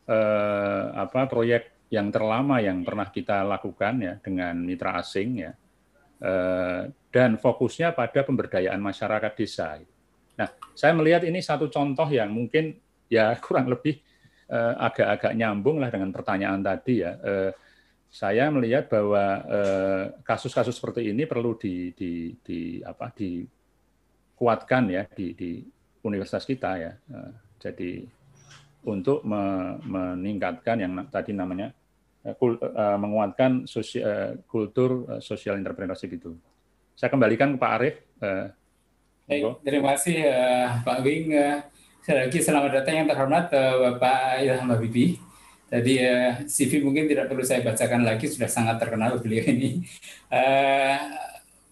eh, apa proyek yang terlama yang pernah kita lakukan ya dengan mitra asing ya, eh, dan fokusnya pada pemberdayaan masyarakat desa. Nah, saya melihat ini satu contoh yang mungkin ya kurang lebih agak eh, agak-agak nyambung lah dengan pertanyaan tadi ya. Eh, saya melihat bahwa eh, kasus-kasus eh, seperti ini perlu di, di, di apa dikuatkan ya di, di universitas kita ya. Eh, jadi untuk me, meningkatkan yang tadi namanya eh, kul, eh, menguatkan eh, kultur sosial entrepreneurship itu. Saya kembalikan ke Pak Arief. Baik, terima kasih Pak Wing. Sekali selamat datang yang terhormat Bapak Ilham Habibie. Tadi ya, eh, CV mungkin tidak perlu saya bacakan lagi, sudah sangat terkenal beliau ini. Eh,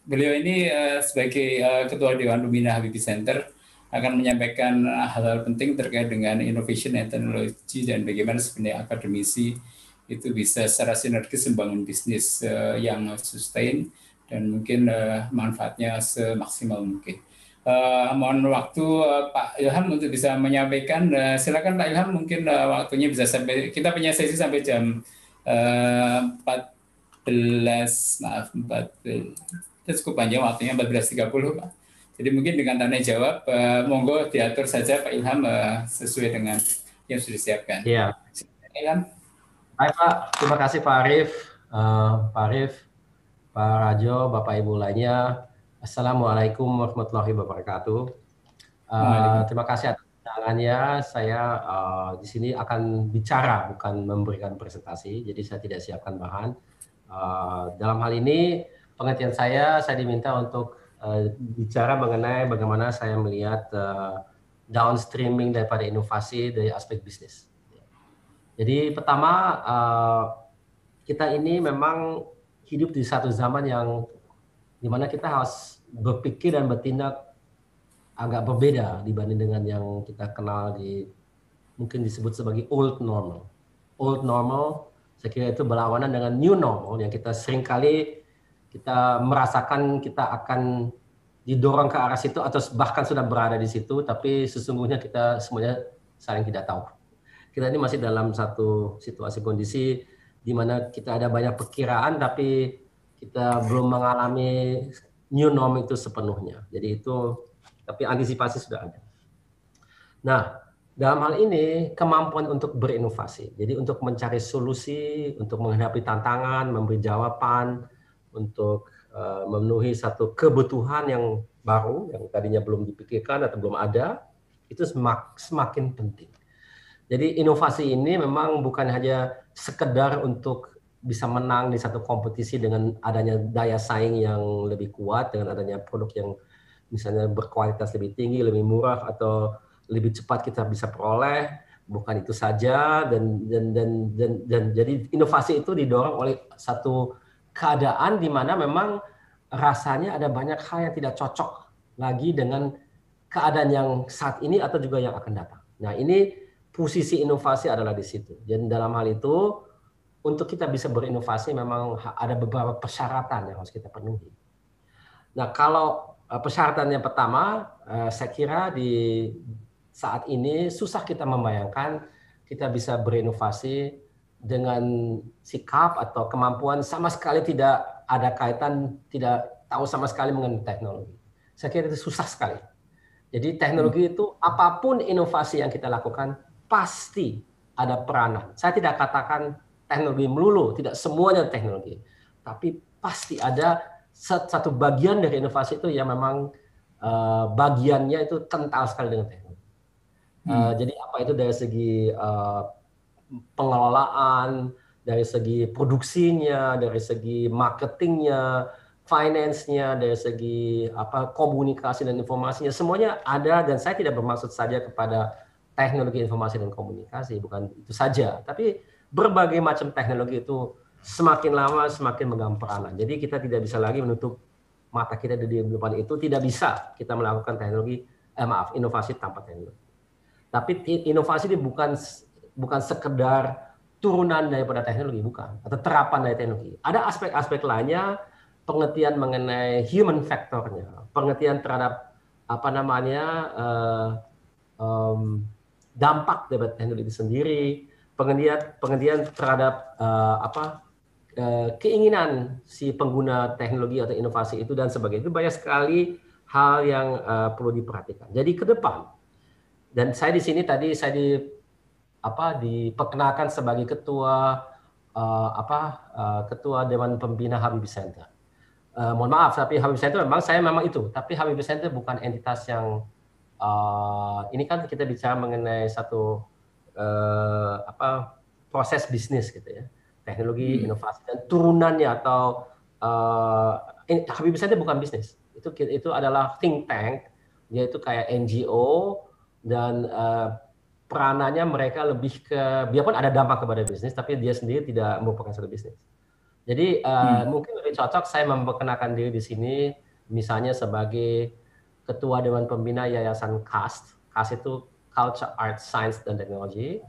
beliau ini eh, sebagai Ketua Dewan Pembina Habibie Center akan menyampaikan hal-hal penting terkait dengan innovation and technology dan bagaimana sebenarnya akademisi itu bisa secara sinergis membangun bisnis yang sustain dan mungkin manfaatnya semaksimal mungkin uh, mohon waktu uh, Pak Ilham untuk bisa menyampaikan. Uh, silakan Pak Ilham mungkin uh, waktunya bisa sampai kita punya sesi sampai jam uh, 14 maaf 14 itu cukup panjang waktunya 14.30 Pak. Jadi mungkin dengan tanya jawab uh, monggo diatur saja Pak Ilham uh, sesuai dengan yang sudah disiapkan. Iya. Ilham. Hai Pak, terima kasih Pak Arif, uh, Pak Arif, Pak Rajo, Bapak Ibu lainnya. Assalamualaikum warahmatullahi wabarakatuh. Uh, terima kasih atas undangannya. Saya uh, di sini akan bicara bukan memberikan presentasi, jadi saya tidak siapkan bahan. Uh, dalam hal ini pengertian saya, saya diminta untuk uh, bicara mengenai bagaimana saya melihat uh, downstreaming daripada inovasi dari aspek bisnis. Jadi pertama uh, kita ini memang hidup di satu zaman yang dimana kita harus berpikir dan bertindak agak berbeda dibanding dengan yang kita kenal di mungkin disebut sebagai old normal. Old normal saya kira itu berlawanan dengan new normal yang kita seringkali kita merasakan kita akan didorong ke arah situ atau bahkan sudah berada di situ tapi sesungguhnya kita semuanya saling tidak tahu. Kita ini masih dalam satu situasi kondisi di mana kita ada banyak perkiraan tapi kita belum mengalami new norm itu sepenuhnya. Jadi itu tapi antisipasi sudah ada. Nah, dalam hal ini kemampuan untuk berinovasi. Jadi untuk mencari solusi, untuk menghadapi tantangan, memberi jawaban, untuk eh, memenuhi satu kebutuhan yang baru yang tadinya belum dipikirkan atau belum ada, itu semakin penting. Jadi inovasi ini memang bukan hanya sekedar untuk bisa menang di satu kompetisi dengan adanya daya saing yang lebih kuat, dengan adanya produk yang misalnya berkualitas lebih tinggi, lebih murah atau lebih cepat kita bisa peroleh. Bukan itu saja dan dan dan dan, dan jadi inovasi itu didorong oleh satu keadaan di mana memang rasanya ada banyak hal yang tidak cocok lagi dengan keadaan yang saat ini atau juga yang akan datang. Nah, ini posisi inovasi adalah di situ. Jadi dalam hal itu untuk kita bisa berinovasi memang ada beberapa persyaratan yang harus kita penuhi. Nah, kalau eh, persyaratan yang pertama, eh, saya kira di saat ini susah kita membayangkan kita bisa berinovasi dengan sikap atau kemampuan sama sekali tidak ada kaitan, tidak tahu sama sekali mengenai teknologi. Saya kira itu susah sekali. Jadi teknologi hmm. itu apapun inovasi yang kita lakukan pasti ada peranan. Saya tidak katakan teknologi melulu, tidak semuanya teknologi. Tapi pasti ada satu bagian dari inovasi itu yang memang uh, bagiannya itu kental sekali dengan teknologi. Uh, Jadi apa itu dari segi uh, pengelolaan, dari segi produksinya, dari segi marketingnya, finance-nya, dari segi apa komunikasi dan informasinya, semuanya ada dan saya tidak bermaksud saja kepada teknologi informasi dan komunikasi, bukan itu saja. Tapi berbagai macam teknologi itu semakin lama semakin megang peranan. Jadi kita tidak bisa lagi menutup mata kita dari depan itu tidak bisa kita melakukan teknologi eh, maaf inovasi tanpa teknologi. Tapi inovasi ini bukan bukan sekedar turunan daripada teknologi bukan atau terapan dari teknologi. Ada aspek-aspek lainnya pengertian mengenai human faktornya, pengertian terhadap apa namanya uh, um, dampak dari teknologi itu sendiri, pengendalian pengendian terhadap uh, apa uh, keinginan si pengguna teknologi atau inovasi itu dan sebagainya itu banyak sekali hal yang uh, perlu diperhatikan. Jadi ke depan dan saya di sini tadi saya di apa diperkenalkan sebagai ketua uh, apa uh, ketua dewan pembina Habibie Center. Uh, mohon maaf tapi Habibie Center memang saya memang itu, tapi Habibie Center bukan entitas yang uh, ini kan kita bicara mengenai satu eh, apa proses bisnis gitu ya teknologi hmm. inovasi dan turunannya atau eh, ini, Habib bukan bisnis itu itu adalah think tank yaitu kayak NGO dan eh, peranannya mereka lebih ke biarpun ada dampak kepada bisnis tapi dia sendiri tidak merupakan satu bisnis jadi uh, hmm. mungkin lebih cocok saya memperkenalkan diri di sini misalnya sebagai ketua dewan pembina yayasan KAST. KAST itu Culture, Art, Science, dan Teknologi,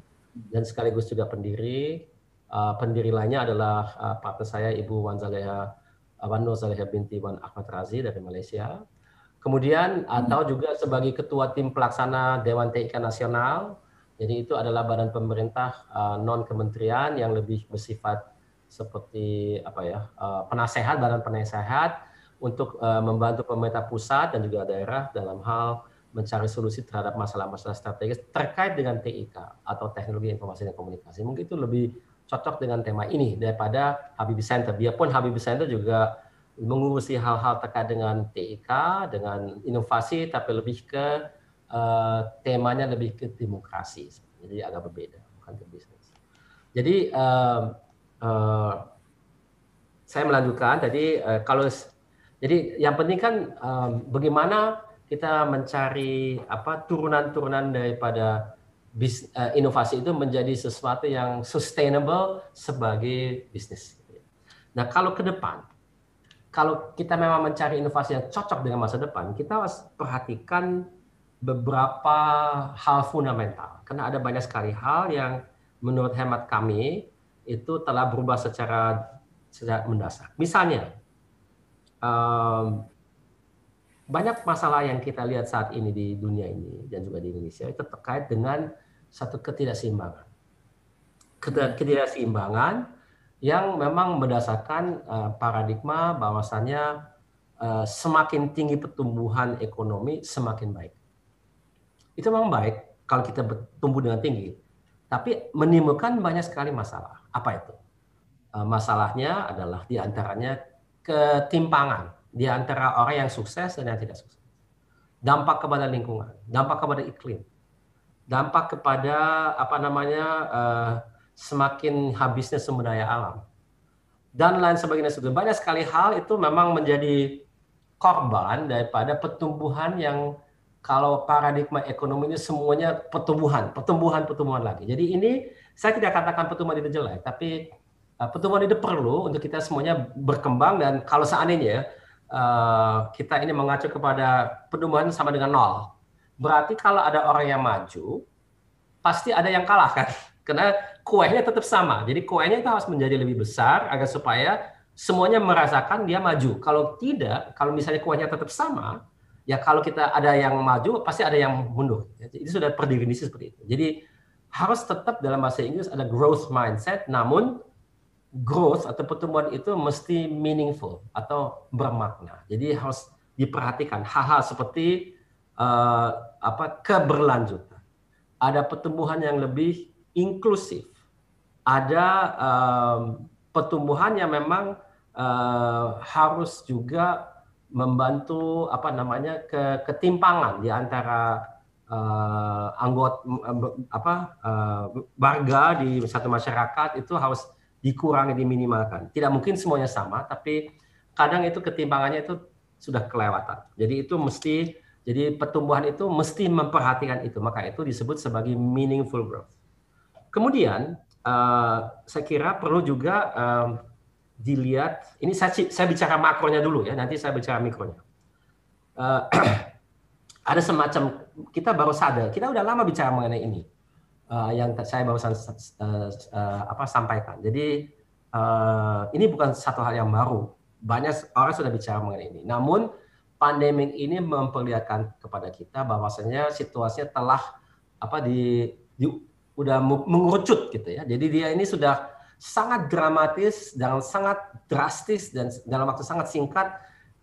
dan sekaligus juga pendiri. Uh, pendiri lainnya adalah uh, partner saya Ibu Wan Zaleha, eh, Wan Nur Zaleha binti Wan Ahmad Razi dari Malaysia. Kemudian atau juga sebagai ketua tim pelaksana Dewan TIK Nasional. Jadi itu adalah badan pemerintah uh, non kementerian yang lebih bersifat seperti apa ya uh, penasehat badan penasehat untuk uh, membantu pemerintah pusat dan juga daerah dalam hal mencari solusi terhadap masalah-masalah strategis terkait dengan TIK atau teknologi informasi dan komunikasi. Mungkin itu lebih cocok dengan tema ini daripada Habibie Center. Biarpun Habib Center juga mengurusi hal-hal terkait dengan TIK, dengan inovasi, tapi lebih ke uh, temanya lebih ke demokrasi. Jadi agak berbeda, bukan ke bisnis. Jadi uh, uh, saya melanjutkan Jadi uh, kalau jadi yang penting kan um, bagaimana kita mencari apa turunan-turunan daripada bis, uh, inovasi itu menjadi sesuatu yang sustainable sebagai bisnis. Nah, kalau ke depan, kalau kita memang mencari inovasi yang cocok dengan masa depan, kita harus perhatikan beberapa hal fundamental. Karena ada banyak sekali hal yang menurut hemat kami itu telah berubah secara, secara mendasar. Misalnya, um, banyak masalah yang kita lihat saat ini di dunia ini dan juga di Indonesia itu terkait dengan satu ketidakseimbangan. Hmm. Ketidakseimbangan yang memang berdasarkan eh, paradigma bahwasannya eh, semakin tinggi pertumbuhan ekonomi semakin baik. Itu memang baik kalau kita bertumbuh dengan tinggi, tapi menimbulkan banyak sekali masalah. Apa itu? Eh, masalahnya adalah diantaranya ketimpangan di antara orang yang sukses dan yang tidak sukses. Dampak kepada lingkungan, dampak kepada iklim, dampak kepada apa namanya uh, semakin habisnya sumber daya alam dan lain sebagainya. Banyak sekali hal itu memang menjadi korban daripada pertumbuhan yang kalau paradigma ekonominya semuanya pertumbuhan, pertumbuhan, pertumbuhan lagi. Jadi ini saya tidak katakan pertumbuhan itu jelek, tapi uh, pertumbuhan itu perlu untuk kita semuanya berkembang dan kalau seandainya Eh, kita ini mengacu kepada pedoman sama dengan nol. Berarti kalau ada orang yang maju, pasti ada yang kalah kan? Karena kuenya tetap sama. Jadi kuenya itu harus menjadi lebih besar agar supaya semuanya merasakan dia maju. Kalau tidak, kalau misalnya kuenya tetap sama, ya kalau kita ada yang maju, pasti ada yang mundur. Ya, itu sudah per definisi seperti itu. Jadi harus tetap dalam bahasa Inggris ada growth mindset, namun growth atau pertumbuhan itu mesti meaningful atau bermakna. Jadi harus diperhatikan hal-hal seperti uh, apa keberlanjutan. Ada pertumbuhan yang lebih inklusif. Ada um, pertumbuhan yang memang uh, harus juga membantu apa namanya ke, ketimpangan di antara uh, anggota apa uh, warga di satu masyarakat itu harus dikurangi, diminimalkan. Tidak mungkin semuanya sama, tapi kadang itu ketimbangannya itu sudah kelewatan. Jadi itu mesti, jadi pertumbuhan itu mesti memperhatikan itu. Maka itu disebut sebagai meaningful growth. Kemudian uh, saya kira perlu juga uh, dilihat, ini saya, saya bicara makronya dulu ya, nanti saya bicara mikronya. Uh, ada semacam kita baru sadar, kita udah lama bicara mengenai ini uh, yang saya barusan uh, uh, apa sampaikan. Jadi uh, ini bukan satu hal yang baru. Banyak orang sudah bicara mengenai ini. Namun pandemi ini memperlihatkan kepada kita bahwasanya situasinya telah apa di, di udah mengerucut gitu ya. Jadi dia ini sudah sangat dramatis dan sangat drastis dan dalam waktu sangat singkat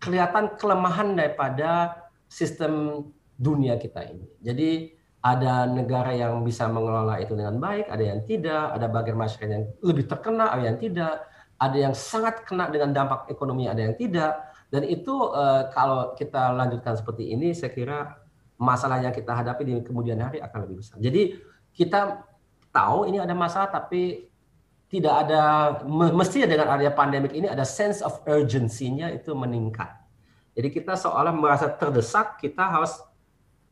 kelihatan kelemahan daripada sistem dunia kita ini. Jadi ada negara yang bisa mengelola itu dengan baik, ada yang tidak, ada bagian masyarakat yang lebih terkena, ada yang tidak, ada yang sangat kena dengan dampak ekonomi, ada yang tidak. Dan itu eh, kalau kita lanjutkan seperti ini, saya kira masalah yang kita hadapi di kemudian hari akan lebih besar. Jadi kita tahu ini ada masalah, tapi tidak ada mestinya dengan area pandemik ini ada sense of urgency-nya itu meningkat. Jadi kita seolah merasa terdesak, kita harus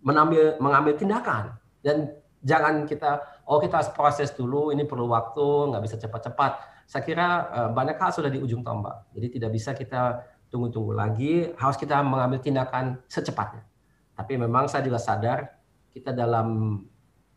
menambil, mengambil tindakan dan jangan kita oh kita harus proses dulu ini perlu waktu nggak bisa cepat-cepat saya kira eh, banyak hal sudah di ujung tombak jadi tidak bisa kita tunggu-tunggu lagi harus kita mengambil tindakan secepatnya tapi memang saya juga sadar kita dalam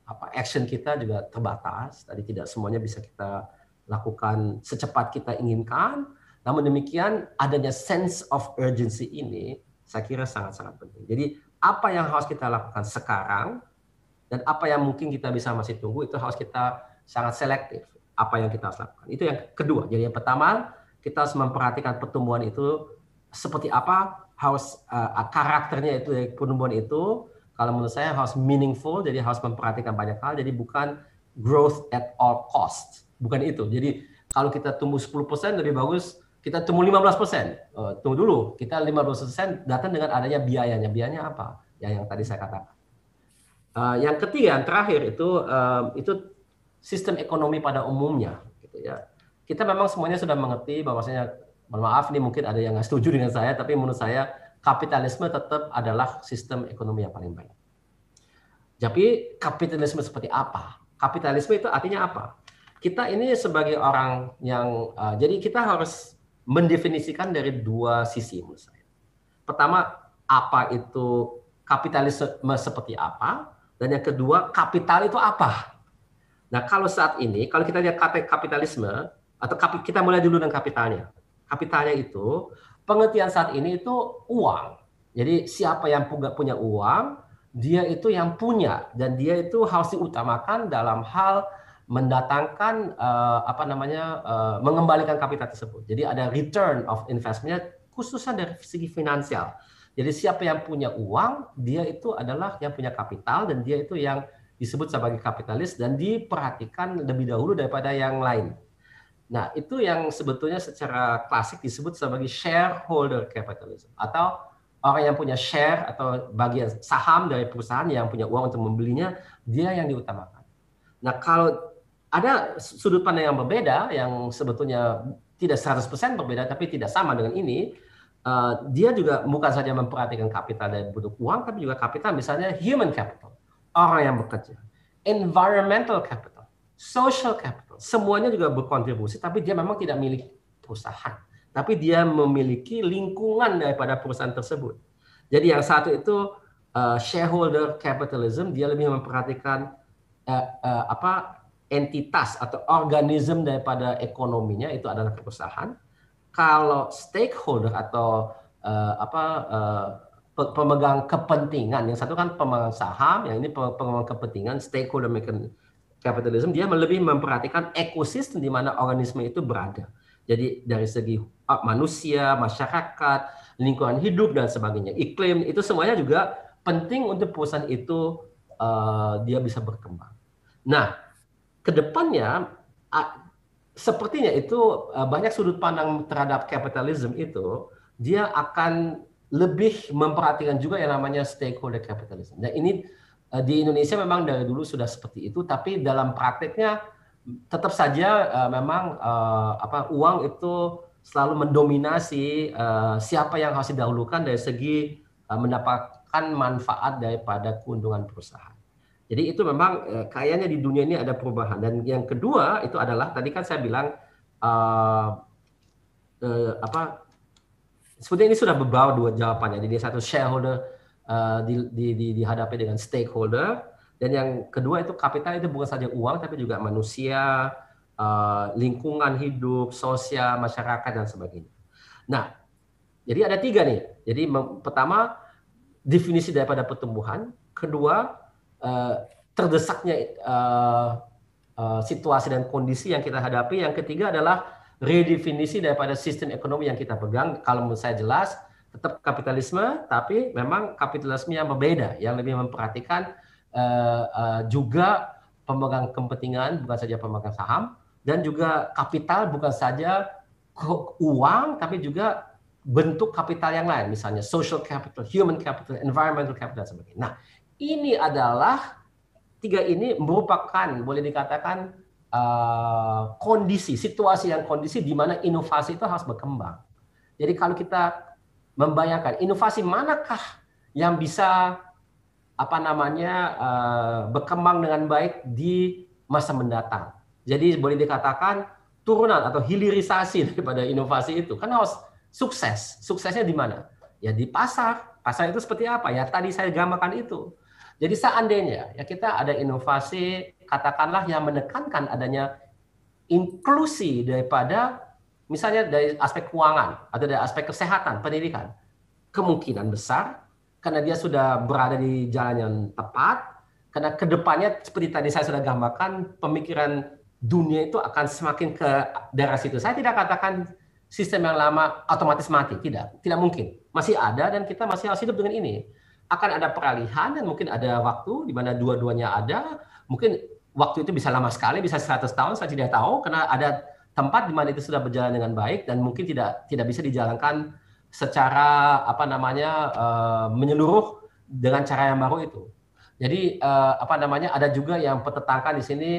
apa action kita juga terbatas tadi tidak semuanya bisa kita lakukan secepat kita inginkan namun demikian adanya sense of urgency ini saya kira sangat-sangat penting jadi apa yang harus kita lakukan sekarang dan apa yang mungkin kita bisa masih tunggu itu harus kita sangat selektif apa yang kita harus lakukan. Itu yang kedua. Jadi yang pertama kita harus memperhatikan pertumbuhan itu seperti apa harus uh, karakternya itu dari eh, pertumbuhan itu kalau menurut saya harus meaningful jadi harus memperhatikan banyak hal jadi bukan growth at all cost bukan itu jadi kalau kita tumbuh 10% lebih bagus kita tunggu 15 persen. Uh, tunggu dulu, kita 15 persen datang dengan adanya biayanya. Biayanya apa? Ya yang tadi saya katakan. Uh, yang ketiga, yang terakhir itu uh, itu sistem ekonomi pada umumnya. Gitu ya. Kita memang semuanya sudah mengerti bahwasanya, maaf nih mungkin ada yang nggak setuju dengan saya, tapi menurut saya kapitalisme tetap adalah sistem ekonomi yang paling baik. Jadi kapitalisme seperti apa? Kapitalisme itu artinya apa? Kita ini sebagai orang yang uh, jadi kita harus mendefinisikan dari dua sisi menurut saya. Pertama, apa itu kapitalisme seperti apa? Dan yang kedua, kapital itu apa? Nah, kalau saat ini, kalau kita lihat kapitalisme, atau kita mulai dulu dengan kapitalnya. Kapitalnya itu, pengertian saat ini itu uang. Jadi siapa yang punya uang, dia itu yang punya. Dan dia itu harus diutamakan dalam hal mendatangkan uh, apa namanya uh, mengembalikan kapital tersebut. Jadi ada return of investment khususnya dari segi finansial. Jadi siapa yang punya uang, dia itu adalah yang punya kapital dan dia itu yang disebut sebagai kapitalis dan diperhatikan lebih dahulu daripada yang lain. Nah, itu yang sebetulnya secara klasik disebut sebagai shareholder capitalism atau orang yang punya share atau bagian saham dari perusahaan yang punya uang untuk membelinya, dia yang diutamakan. Nah, kalau ada sudut pandang yang berbeda yang sebetulnya tidak 100% berbeda tapi tidak sama dengan ini uh, dia juga bukan saja memperhatikan kapital dan bentuk uang tapi juga kapital misalnya human capital orang yang bekerja environmental capital social capital semuanya juga berkontribusi tapi dia memang tidak milik perusahaan tapi dia memiliki lingkungan daripada perusahaan tersebut jadi yang satu itu uh, shareholder capitalism dia lebih memperhatikan uh, uh, apa entitas atau organisme daripada ekonominya itu adalah perusahaan. Kalau stakeholder atau uh, apa uh, pemegang kepentingan, yang satu kan pemegang saham, yang ini pemegang kepentingan stakeholder kapitalisme dia lebih memperhatikan ekosistem di mana organisme itu berada. Jadi dari segi manusia, masyarakat, lingkungan hidup dan sebagainya, iklim itu semuanya juga penting untuk perusahaan itu uh, dia bisa berkembang. Nah, kedepannya sepertinya itu e, banyak sudut pandang terhadap kapitalisme itu dia akan lebih memperhatikan juga yang namanya stakeholder capitalism. Nah ini e, di Indonesia memang dari dulu sudah seperti itu, tapi dalam prakteknya tetap saja e, memang apa uang itu selalu mendominasi siapa yang harus didahulukan dari segi mendapatkan manfaat daripada keuntungan perusahaan. Jadi itu memang eh, kayaknya di dunia ini ada perubahan. Dan yang kedua itu adalah tadi kan saya bilang uh, uh, apa? Sebenarnya ini sudah berbau dua jawabannya. Jadi satu shareholder uh, di, di, di, dihadapi dengan stakeholder dan yang kedua itu kapital itu bukan saja uang tapi juga manusia, uh, lingkungan hidup, sosial, masyarakat dan sebagainya. Nah, jadi ada tiga nih. Jadi pertama definisi daripada pertumbuhan, kedua Eh, terdesaknya uh, eh, uh, eh, situasi dan kondisi yang kita hadapi. Yang ketiga adalah redefinisi daripada sistem ekonomi yang kita pegang. Kalau menurut saya jelas, tetap kapitalisme, tapi memang kapitalisme yang berbeda, yang lebih memperhatikan uh, uh, juga pemegang kepentingan, bukan saja pemegang saham, dan juga kapital bukan saja uang, tapi juga bentuk kapital yang lain, misalnya social capital, human capital, environmental capital, dan sebagainya. Nah, ini adalah tiga ini merupakan boleh dikatakan uh, kondisi, situasi yang kondisi di mana inovasi itu harus berkembang. Jadi kalau kita membayangkan inovasi manakah yang bisa apa namanya uh, berkembang dengan baik di masa mendatang. Jadi boleh dikatakan turunan atau hilirisasi daripada inovasi itu kan harus sukses. Suksesnya di mana? Ya di pasar. Pasar itu seperti apa? Ya tadi saya gambarkan itu. Jadi seandainya ya kita ada inovasi katakanlah yang menekankan adanya inklusi daripada misalnya dari aspek keuangan atau dari aspek kesehatan, pendidikan. Kemungkinan besar karena dia sudah berada di jalan yang tepat, karena kedepannya seperti tadi saya sudah gambarkan pemikiran dunia itu akan semakin ke daerah situ. Saya tidak katakan sistem yang lama otomatis mati, tidak, tidak mungkin. Masih ada dan kita masih harus hidup dengan ini akan ada peralihan dan mungkin ada waktu di mana dua-duanya ada. Mungkin waktu itu bisa lama sekali, bisa 100 tahun, saya tidak tahu karena ada tempat di mana itu sudah berjalan dengan baik dan mungkin tidak tidak bisa dijalankan secara apa namanya uh, menyeluruh dengan cara yang baru itu. Jadi uh, apa namanya ada juga yang petetangkan di sini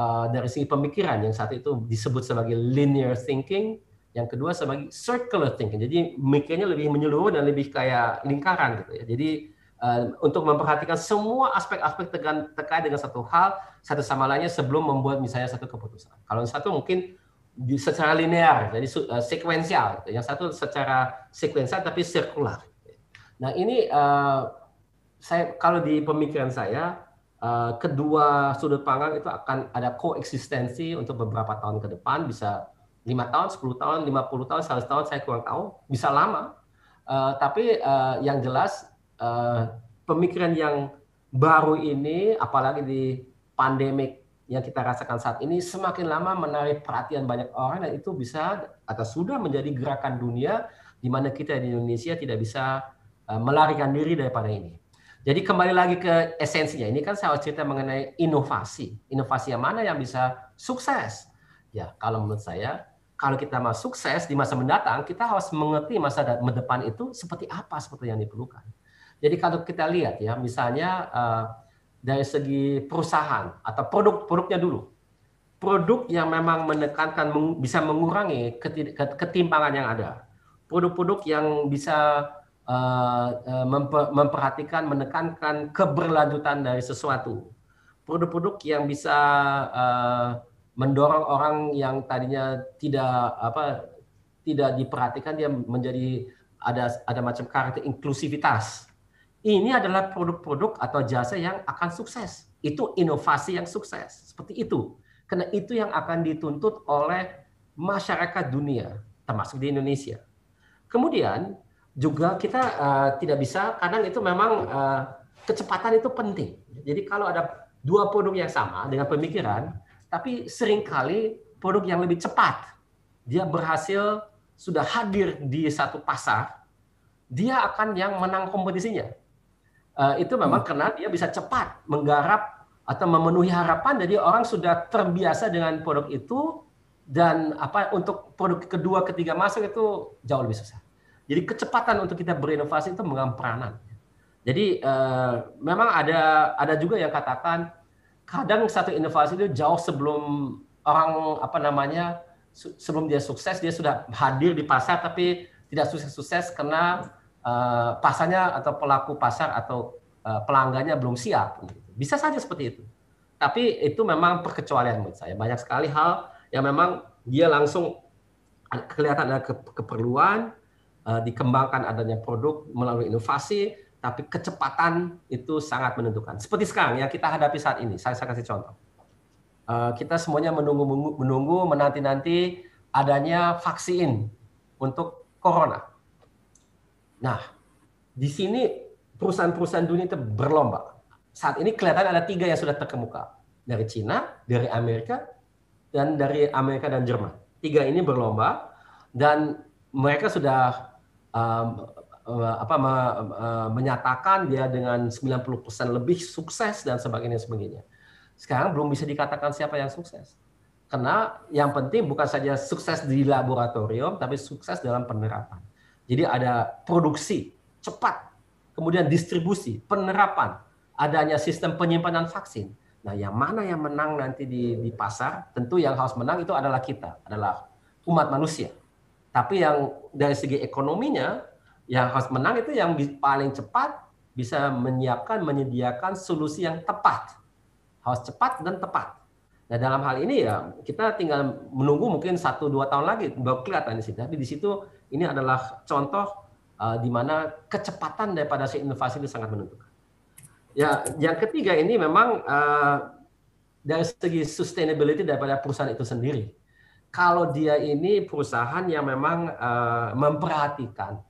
uh, dari segi pemikiran yang saat itu disebut sebagai linear thinking yang kedua sebagai circular thinking. Jadi mikirnya lebih menyeluruh dan lebih kayak lingkaran gitu ya. Jadi uh, untuk memperhatikan semua aspek-aspek terkait dengan satu hal satu sama lainnya sebelum membuat misalnya satu keputusan. Kalau satu mungkin secara linear, jadi uh, sekuensial. Gitu. Yang satu secara sekuensial tapi circular Nah ini uh, saya kalau di pemikiran saya uh, kedua sudut pandang itu akan ada koeksistensi untuk beberapa tahun ke depan bisa 5 tahun, 10 tahun, 50 tahun, 100 tahun, saya kurang tahu, bisa lama. Uh, tapi uh, yang jelas uh, pemikiran yang baru ini, apalagi di pandemik yang kita rasakan saat ini, semakin lama menarik perhatian banyak orang dan itu bisa atau sudah menjadi gerakan dunia di mana kita di Indonesia tidak bisa uh, melarikan diri daripada ini. Jadi kembali lagi ke esensinya, ini kan saya cerita mengenai inovasi. Inovasi yang mana yang bisa sukses? Ya, kalau menurut saya kalau kita mau sukses di masa mendatang, kita harus mengerti masa depan itu seperti apa seperti yang diperlukan. Jadi kalau kita lihat ya, misalnya uh, dari segi perusahaan atau produk-produknya dulu, produk yang memang menekankan bisa mengurangi ketimpangan yang ada, produk-produk yang bisa uh, memperhatikan menekankan keberlanjutan dari sesuatu, produk-produk yang bisa uh, mendorong orang yang tadinya tidak apa tidak diperhatikan dia menjadi ada ada macam karakter inklusivitas. Ini adalah produk-produk atau jasa yang akan sukses. Itu inovasi yang sukses. Seperti itu. Karena itu yang akan dituntut oleh masyarakat dunia, termasuk di Indonesia. Kemudian juga kita uh, tidak bisa kadang itu memang uh, kecepatan itu penting. Jadi kalau ada dua produk yang sama dengan pemikiran, tapi seringkali produk yang lebih cepat dia berhasil sudah hadir di satu pasar, dia akan yang menang kompetisinya. Uh, itu memang hmm. karena dia bisa cepat menggarap atau memenuhi harapan, jadi orang sudah terbiasa dengan produk itu dan apa untuk produk kedua ketiga masuk itu jauh lebih susah. Jadi kecepatan untuk kita berinovasi itu mengambil Jadi uh, memang ada ada juga yang katakan kadang satu inovasi itu jauh sebelum orang apa namanya sebelum dia sukses dia sudah hadir di pasar tapi tidak sukses-sukses karena uh, pasarnya atau pelaku pasar atau uh, pelanggannya belum siap. Bisa saja seperti itu. Tapi itu memang perkecualian menurut saya. Banyak sekali hal yang memang dia langsung kelihatan ada keperluan, uh, dikembangkan adanya produk melalui inovasi, tapi kecepatan itu sangat menentukan. Seperti sekarang yang kita hadapi saat ini, saya, saya kasih contoh. Eh, kita semuanya menunggu, menunggu, menanti-nanti adanya vaksin untuk corona. Nah, di sini perusahaan-perusahaan dunia itu berlomba. Saat ini kelihatan ada tiga yang sudah terkemuka. Dari Cina, dari Amerika, dan dari Amerika dan Jerman. Tiga ini berlomba dan mereka sudah um, Eh, apa me, uh, menyatakan dia dengan 90% lebih sukses dan sebagainya sebagainya. Sekarang belum bisa dikatakan siapa yang sukses. Karena yang penting bukan saja sukses di laboratorium tapi sukses dalam penerapan. Jadi ada produksi cepat, kemudian distribusi, penerapan, adanya sistem penyimpanan vaksin. Nah, yang mana yang menang nanti di, di pasar? Tentu yang harus menang itu adalah kita, adalah umat manusia. Tapi yang dari segi ekonominya yang harus menang itu yang paling cepat bisa menyiapkan menyediakan solusi yang tepat harus cepat dan tepat nah dalam hal ini ya kita tinggal menunggu mungkin satu dua tahun lagi baru kelihatan di sini tapi di situ ini adalah contoh uh, di mana kecepatan daripada si inovasi itu sangat menentukan ya yang ketiga ini memang uh, dari segi sustainability daripada perusahaan itu sendiri kalau dia ini perusahaan yang memang uh, memperhatikan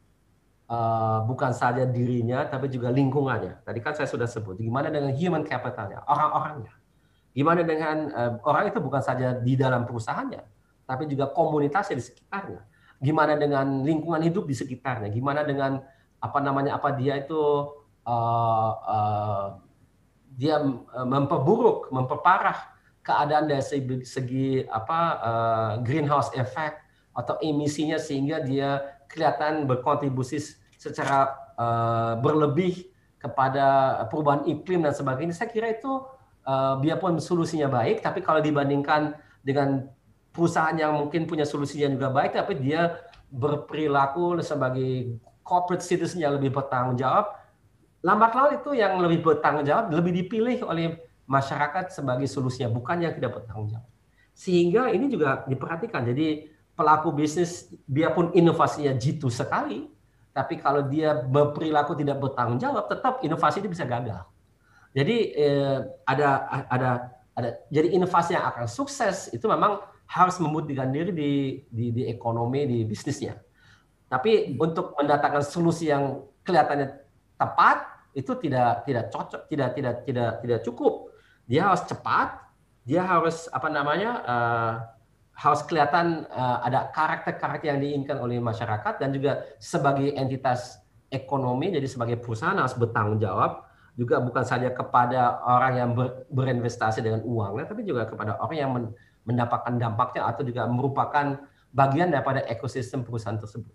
Eh, bukan saja dirinya tapi juga lingkungannya. Tadi kan saya sudah sebut gimana dengan human capitalnya, orang-orangnya. Gimana dengan uh, orang itu bukan saja di dalam perusahaannya, tapi juga komunitasnya di sekitarnya. Gimana dengan lingkungan hidup di sekitarnya? Gimana dengan apa namanya apa dia itu uh, uh, dia memperburuk, memperparah keadaan dari segi, segi apa uh, greenhouse effect atau emisinya sehingga dia kelihatan berkontribusi secara uh, berlebih kepada perubahan iklim dan sebagainya. Saya kira itu uh, biarpun solusinya baik, tapi kalau dibandingkan dengan perusahaan yang mungkin punya solusinya juga baik, tapi dia berperilaku sebagai corporate citizen yang lebih bertanggung jawab, lambat laun itu yang lebih bertanggung jawab lebih dipilih oleh masyarakat sebagai solusinya, bukan yang tidak bertanggung jawab. Sehingga ini juga diperhatikan. Jadi pelaku bisnis biarpun inovasinya jitu sekali, tapi kalau dia berperilaku tidak bertanggung jawab, tetap inovasi itu bisa gagal. Jadi eh, ada ada ada jadi inovasi yang akan sukses itu memang harus membuktikan diri di di, di ekonomi di bisnisnya. Tapi untuk mendatangkan solusi yang kelihatannya tepat itu tidak tidak cocok tidak tidak tidak tidak cukup dia harus cepat dia harus apa namanya uh, harus kelihatan uh, ada karakter-karakter yang diinginkan oleh masyarakat dan juga sebagai entitas ekonomi jadi sebagai perusahaan harus bertanggung jawab juga bukan saja kepada orang yang ber, berinvestasi dengan uangnya tapi juga kepada orang yang men, mendapatkan dampaknya atau juga merupakan bagian daripada ekosistem perusahaan tersebut.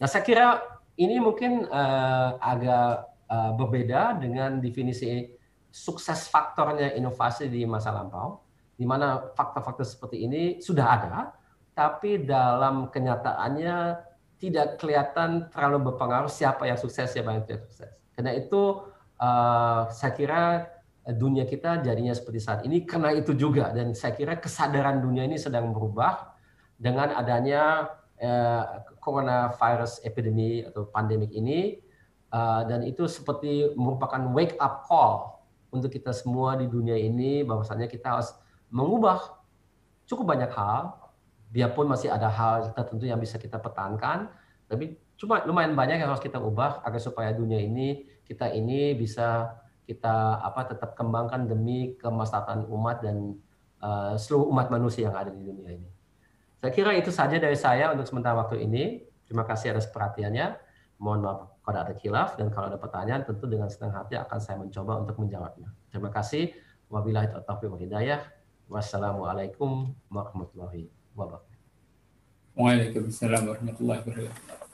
Nah saya kira ini mungkin uh, agak uh, berbeda dengan definisi sukses faktornya inovasi di masa lampau di mana fakta-fakta seperti ini sudah ada, tapi dalam kenyataannya tidak kelihatan terlalu berpengaruh siapa yang sukses, siapa yang tidak sukses. Karena itu uh, saya kira dunia kita jadinya seperti saat ini karena itu juga dan saya kira kesadaran dunia ini sedang berubah dengan adanya corona eh, coronavirus epidemi atau pandemik ini uh, dan itu seperti merupakan wake up call untuk kita semua di dunia ini bahwasannya kita harus mengubah cukup banyak hal. Biarpun masih ada hal tertentu yang bisa kita pertahankan, tapi cuma lumayan banyak yang harus kita ubah agar supaya dunia ini kita ini bisa kita apa tetap kembangkan demi kemaslahatan umat dan uh, seluruh umat manusia yang ada di dunia ini. Saya kira itu saja dari saya untuk sementara waktu ini. Terima kasih atas perhatiannya. Mohon maaf kalau ada khilaf dan kalau ada pertanyaan tentu dengan senang hati akan saya mencoba untuk menjawabnya. Terima kasih. Wabillahi taufiq wal Wassalamualaikum warahmatullahi wabarakatuh. Waalaikumsalam warahmatullahi wabarakatuh.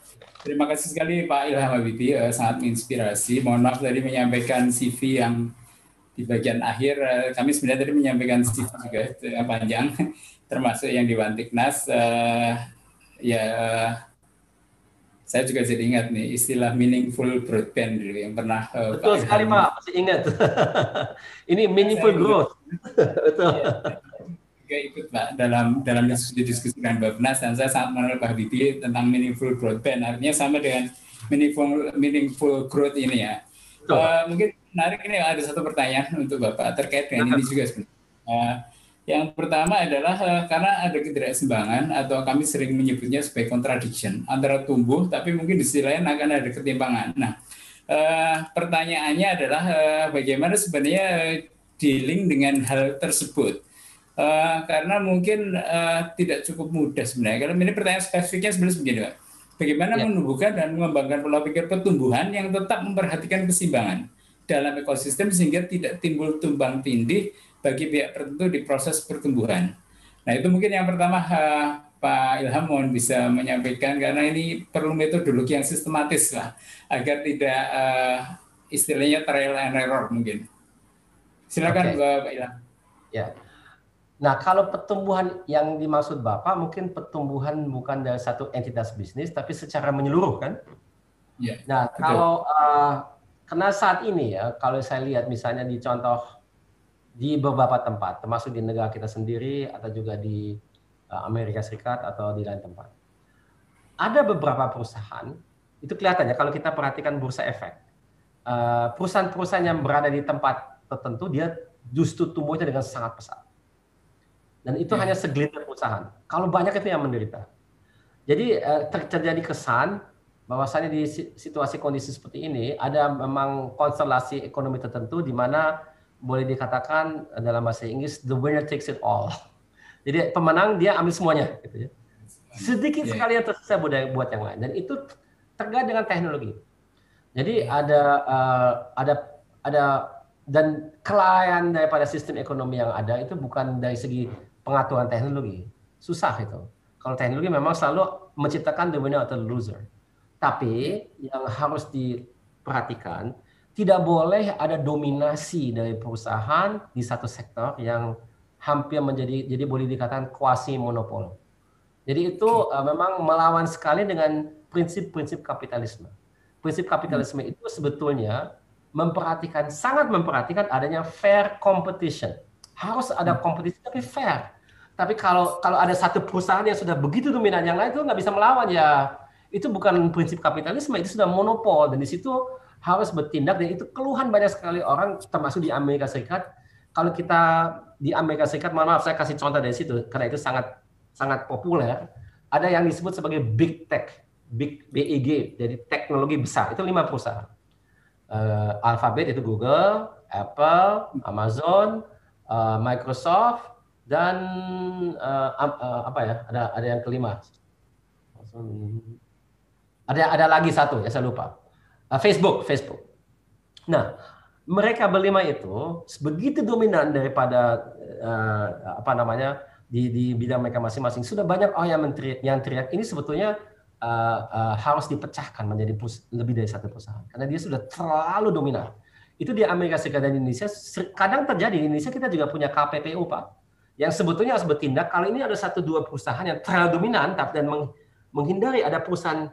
Terima kasih sekali Pak Ilham Abidi uh, eh, sangat menginspirasi. Mohon maaf tadi menyampaikan CV yang di bagian akhir, uh, kami sebenarnya tadi menyampaikan CV juga eh, panjang, termasuk yang di Wantiknas. Uh, ya saya juga jadi ingat nih istilah meaningful broadband dulu yang pernah uh, betul Pak sekali Pak masih ingat ini meaningful growth betul iya, juga ikut Pak dalam dalam diskusi dengan Mbak Benas dan saya sangat menarik Pak Habibie tentang meaningful broadband artinya sama dengan meaningful meaningful growth ini ya uh, mungkin menarik ini ada satu pertanyaan untuk Bapak terkait dengan ini juga sebenarnya uh, yang pertama adalah eh, karena ada ketidakseimbangan atau kami sering menyebutnya sebagai contradiction antara tumbuh tapi mungkin di sisi lain akan ada ketimpangan. Nah, eh, pertanyaannya adalah eh, bagaimana sebenarnya dealing dengan hal tersebut. karena mungkin tidak cukup mudah sebenarnya. Kalau ini pertanyaan spesifiknya sebenarnya begini, Pak. Bagaimana ya. menumbuhkan dan mengembangkan pola pikir pertumbuhan yang tetap memperhatikan keseimbangan dalam ekosistem sehingga tidak timbul tumbang tindih bagi pihak tertentu di proses pertumbuhan. Nah itu mungkin yang pertama Pak Ilham mohon bisa menyampaikan karena ini perlu metodologi yang sistematis lah agar tidak uh, istilahnya trial and error mungkin. Silakan okay. Bapak Ilham. Ya. Nah, kalau pertumbuhan yang dimaksud Bapak mungkin pertumbuhan bukan dari satu entitas bisnis tapi secara menyeluruh kan? Ya. Nah, kalau uh, karena saat ini ya kalau saya lihat misalnya di contoh di beberapa tempat, termasuk di negara kita sendiri atau juga di eh, Amerika Serikat atau di lain tempat. Ada beberapa perusahaan, itu kelihatannya kalau kita perhatikan bursa efek. Eh, perusahaan-perusahaan yang berada di tempat tertentu, dia justru tumbuhnya dengan sangat pesat. Dan itu hmm. hanya segelintir perusahaan. Kalau banyak itu yang menderita. Jadi eh, terjadi kesan bahwasannya di situasi kondisi seperti ini ada memang konstelasi ekonomi tertentu di mana boleh dikatakan eh, dalam bahasa Inggris the winner takes it all. Jadi pemenang dia ambil semuanya gitu ya. Sedikit yeah. Iya. sekali yang tersisa buat, buat yang lain dan itu tergantung dengan teknologi. Jadi yeah. ada uh, ada ada dan kelayan daripada sistem ekonomi yang ada itu bukan dari segi pengaturan teknologi. Susah itu. Kalau teknologi memang selalu menciptakan the winner atau the loser. Tapi yang harus diperhatikan tidak boleh ada dominasi dari perusahaan di satu sektor yang hampir menjadi jadi boleh dikatakan kuasi monopol. Jadi itu uh, memang melawan sekali dengan prinsip-prinsip kapitalisme. Prinsip kapitalisme hmm. itu sebetulnya memperhatikan sangat memperhatikan adanya fair competition. Harus ada hmm. kompetisi tapi fair. Tapi kalau kalau ada satu perusahaan yang sudah begitu dominan yang lain itu nggak bisa melawan ya. Itu bukan prinsip kapitalisme, itu sudah monopol dan di situ harus bertindak dan itu keluhan banyak sekali orang termasuk di Amerika Serikat. Kalau kita di Amerika Serikat, mohon maaf saya kasih contoh dari situ karena itu sangat sangat populer. Ada yang disebut sebagai big tech, big BIG, e jadi teknologi besar itu lima perusahaan. Uh, Alphabet itu Google, Apple, Amazon, uh, Microsoft dan uh, uh, apa ya ada ada yang kelima ada ada lagi satu ya saya lupa uh, Facebook, Facebook. Nah, mereka berlima itu begitu dominan daripada uh, apa namanya di, di bidang mereka masing-masing sudah banyak orang oh, yang menteri, yang teriak ini sebetulnya uh, uh, harus dipecahkan menjadi lebih dari satu perusahaan karena dia sudah terlalu dominan itu di Amerika Serikat dan Indonesia kadang terjadi di Indonesia kita juga punya KPPU pak yang sebetulnya harus bertindak kalau ini ada satu dua perusahaan yang terlalu dominan tapi dan menghindari ada perusahaan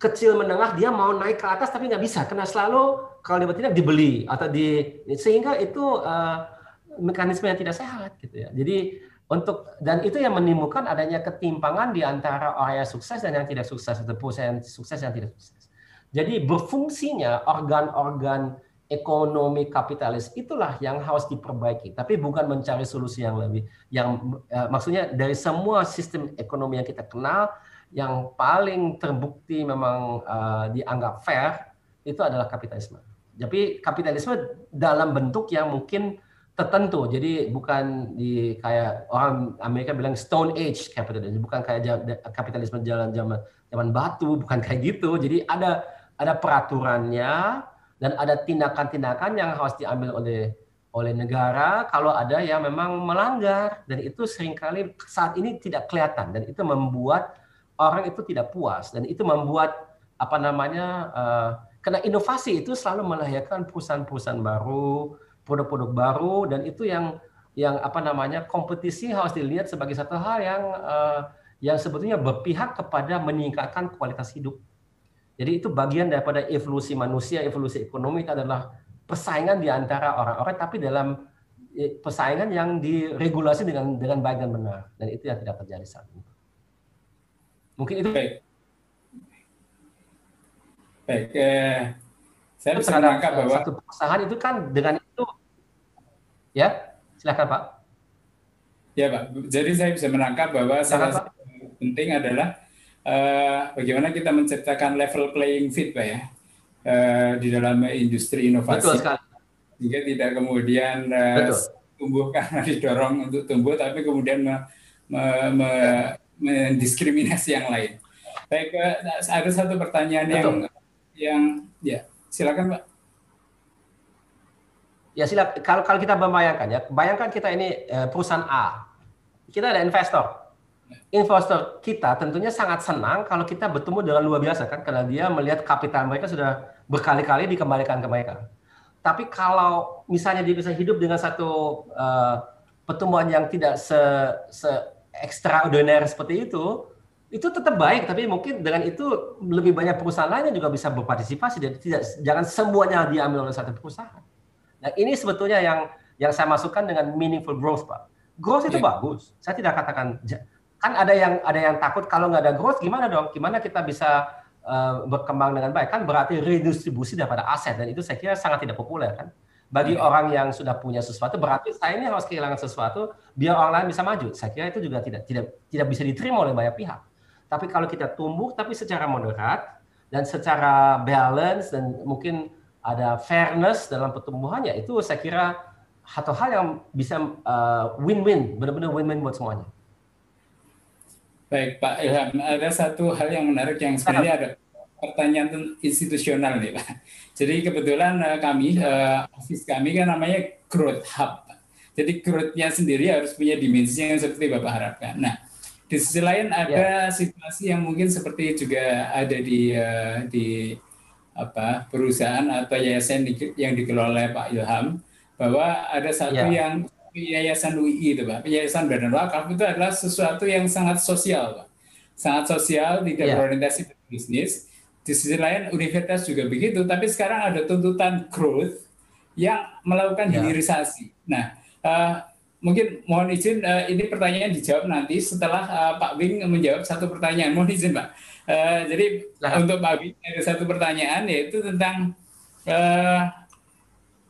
kecil menengah dia mau naik ke atas tapi nggak bisa karena selalu kalau dia tidak dibeli atau di sehingga itu uh, mekanisme yang tidak sehat gitu ya. Jadi untuk dan itu yang menimbulkan adanya ketimpangan di antara orang yang sukses dan yang tidak sukses atau perusahaan sukses dan yang tidak sukses. Jadi berfungsinya organ-organ ekonomi kapitalis itulah yang harus diperbaiki tapi bukan mencari solusi yang lebih yang uh, maksudnya dari semua sistem ekonomi yang kita kenal yang paling terbukti memang uh, dianggap fair itu adalah kapitalisme. Tapi kapitalisme dalam bentuk yang mungkin tertentu. Jadi bukan di kayak orang Amerika bilang Stone Age kapitalisme, bukan kayak kapitalisme jalan zaman zaman batu, bukan kayak gitu. Jadi ada ada peraturannya dan ada tindakan-tindakan yang harus diambil oleh oleh negara kalau ada yang memang melanggar dan itu seringkali saat ini tidak kelihatan dan itu membuat orang itu tidak puas dan itu membuat apa namanya uh, karena inovasi itu selalu melahirkan perusahaan-perusahaan baru, produk-produk baru dan itu yang yang apa namanya kompetisi harus dilihat sebagai satu hal yang uh, yang sebetulnya berpihak kepada meningkatkan kualitas hidup. Jadi itu bagian daripada evolusi manusia, evolusi ekonomi itu adalah persaingan di antara orang-orang tapi dalam eh, persaingan yang diregulasi dengan dengan baik dan benar dan itu yang tidak terjadi saat ini. Mungkin itu. Baik. Baik. Eh, saya bisa menangkap eh, bahwa satu perusahaan itu kan dengan itu, ya silakan Pak. Ya Pak. Jadi saya bisa menangkap bahwa silakan, salah satu satu penting adalah eh, bagaimana kita menciptakan level playing field, Pak ya, eh, di dalam industri inovasi. Betul sekali. Sehingga tidak kemudian eh, Betul. tumbuh karena didorong untuk tumbuh, tapi kemudian me, me, me, ya mendiskriminasi yang lain. Baik, nah, ada satu pertanyaan Betul. yang yang ya silakan Pak. Ya sila kalau kalau kita membayangkan ya, bayangkan kita ini eh, perusahaan A, kita ada investor. Investor kita tentunya sangat senang kalau kita bertemu dengan luar biasa kan karena dia melihat kapital mereka sudah berkali-kali dikembalikan ke mereka. Tapi kalau misalnya dia bisa hidup dengan satu uh, pertemuan yang tidak se, se ekstraordiner seperti itu itu tetap baik tapi mungkin dengan itu lebih banyak perusahaan lainnya juga bisa berpartisipasi jadi tidak jangan semuanya diambil oleh satu perusahaan. Nah ini sebetulnya yang yang saya masukkan dengan meaningful growth pak. Growth itu yeah. bagus. Saya tidak katakan kan ada yang ada yang takut kalau nggak ada growth gimana dong? Gimana kita bisa uh, berkembang dengan baik? Kan berarti redistribusi daripada aset dan itu saya kira sangat tidak populer kan bagi hmm. orang yang sudah punya sesuatu berarti saya ini harus kehilangan sesuatu biar orang lain bisa maju. Saya kira itu juga tidak tidak tidak bisa diterima oleh banyak pihak. Tapi kalau kita tumbuh tapi secara moderat dan secara balance dan mungkin ada fairness dalam pertumbuhannya itu saya kira atau hal yang bisa uh, win-win, benar-benar win-win buat semuanya. Baik Pak Ilham, ada satu hal yang menarik yang sebenarnya ada pertanyaan institusional nih Pak. Jadi kebetulan eh, kami, eh, office kami kan namanya growth hub. Jadi growth-nya sendiri harus punya dimensi yang seperti Bapak harapkan. Nah, di sisi lain ya. ada ya. situasi yang mungkin seperti juga ada di eh, di apa perusahaan atau yayasan yang dikelola oleh Pak Ilham bahwa ada satu ya. yang yayasan UI itu Pak yayasan badan wakaf itu adalah sesuatu yang sangat sosial Pak sangat sosial tidak ya. berorientasi bisnis di sisi lain universitas juga begitu, tapi sekarang ada tuntutan growth yang melakukan ya. hilirisasi. Nah, uh, mungkin mohon izin uh, ini pertanyaan dijawab nanti setelah uh, Pak Wing menjawab satu pertanyaan. Mohon izin Pak. Uh, jadi nah. untuk Pak Wing ada satu pertanyaan yaitu tentang uh,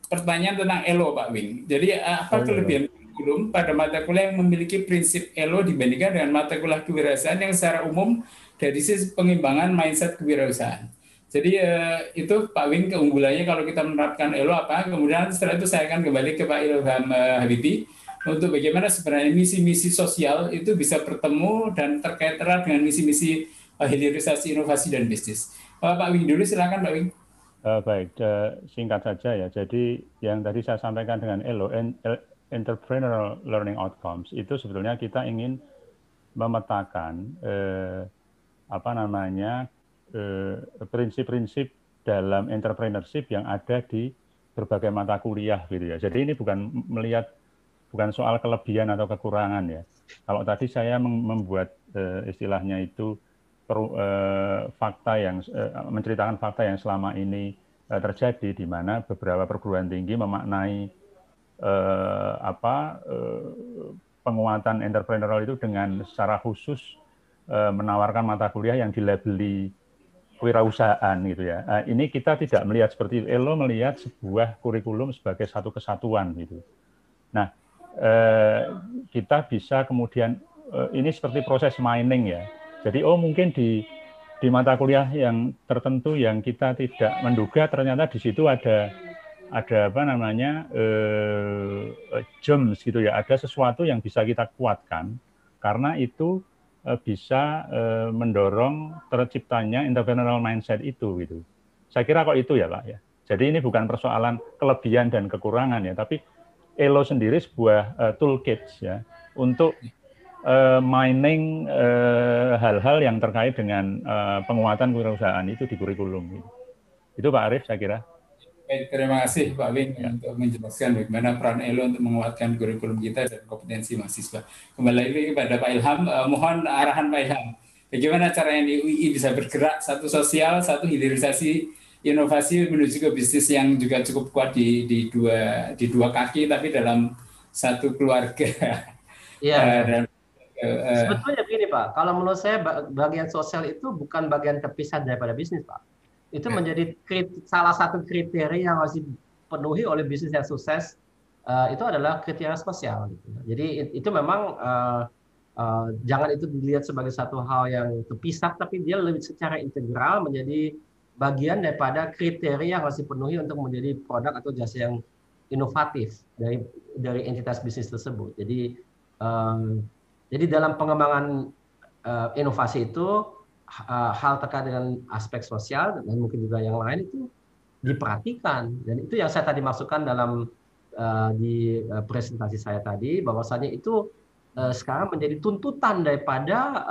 pertanyaan tentang ELO Pak Wing. Jadi uh, apa oh, iya. kelebihan kurikulum pada mata kuliah yang memiliki prinsip ELO dibandingkan dengan mata kuliah kewirausahaan yang secara umum dari sisi pengembangan mindset kewirausahaan. Jadi eh, itu Pak Wing keunggulannya kalau kita menerapkan ELO apa, kemudian setelah itu saya akan kembali ke Pak Ilham eh, Habibi untuk bagaimana sebenarnya misi-misi sosial itu bisa bertemu dan terkait erat dengan misi-misi eh, hilirisasi inovasi dan bisnis. Eh, Pak Wing dulu silakan Pak Wing eh, baik, eh, singkat saja ya. Jadi yang tadi saya sampaikan dengan ELO, Entrepreneurial Learning Outcomes, itu sebetulnya kita ingin memetakan eh, apa namanya eh, prinsip-prinsip eh, dalam entrepreneurship yang ada di berbagai mata kuliah gitu ya. Jadi ini bukan melihat bukan soal kelebihan atau kekurangan ya. Kalau tadi saya membuat eh, istilahnya itu peru, eh, fakta yang eh, menceritakan fakta yang selama ini eh, terjadi di mana beberapa perguruan tinggi memaknai eh, apa eh, penguatan entrepreneurial itu dengan secara khusus E, menawarkan mata kuliah yang dilabeli kewirausahaan gitu ya. E, ini kita tidak melihat seperti itu. Elo melihat sebuah kurikulum sebagai satu kesatuan gitu. Nah, e, kita bisa kemudian ini seperti proses mining ya. Jadi oh mungkin di di mata kuliah yang tertentu yang kita tidak menduga ternyata di situ ada ada apa namanya eh, gems gitu ya ada sesuatu yang bisa kita kuatkan karena itu Eh, bisa eh, mendorong terciptanya interventional mindset itu gitu. Saya kira kok itu ya Pak ya. Jadi ini bukan persoalan kelebihan dan kekurangan ya, tapi Elo sendiri sebuah uh, toolkit ya untuk uh, mining hal-hal uh, yang terkait dengan uh, penguatan kewirausahaan itu di kurikulum. Gitu. Itu Pak Arief saya kira. Baik, terima kasih Pak Wing ya. untuk menjelaskan bagaimana peran ELO untuk menguatkan kurikulum kita dan kompetensi mahasiswa. Kembali lagi kepada Pak Ilham, uh, mohon arahan Pak Ilham. Bagaimana caranya di UI bisa bergerak satu sosial, satu hilirisasi inovasi menuju ke bisnis yang juga cukup kuat di, di dua di dua kaki tapi dalam satu keluarga. Iya. uh, dan, uh, Sebetulnya begini Pak, kalau menurut saya bagian sosial itu bukan bagian terpisah daripada bisnis Pak itu yeah. menjadi kritik, salah satu kriteria yang harus dipenuhi oleh bisnis yang sukses uh, itu adalah kriteria spesial. Gitu. Jadi it, itu memang uh, uh, jangan itu dilihat sebagai satu hal yang terpisah, tapi dia lebih secara integral menjadi bagian daripada kriteria yang harus dipenuhi untuk menjadi produk atau jasa yang inovatif dari dari entitas bisnis tersebut. Jadi um, jadi dalam pengembangan uh, inovasi itu hal terkait dengan aspek sosial dan mungkin juga yang lain itu diperhatikan dan itu yang saya tadi masukkan dalam eh, di eh, presentasi saya tadi bahwasanya itu eh, sekarang menjadi tuntutan daripada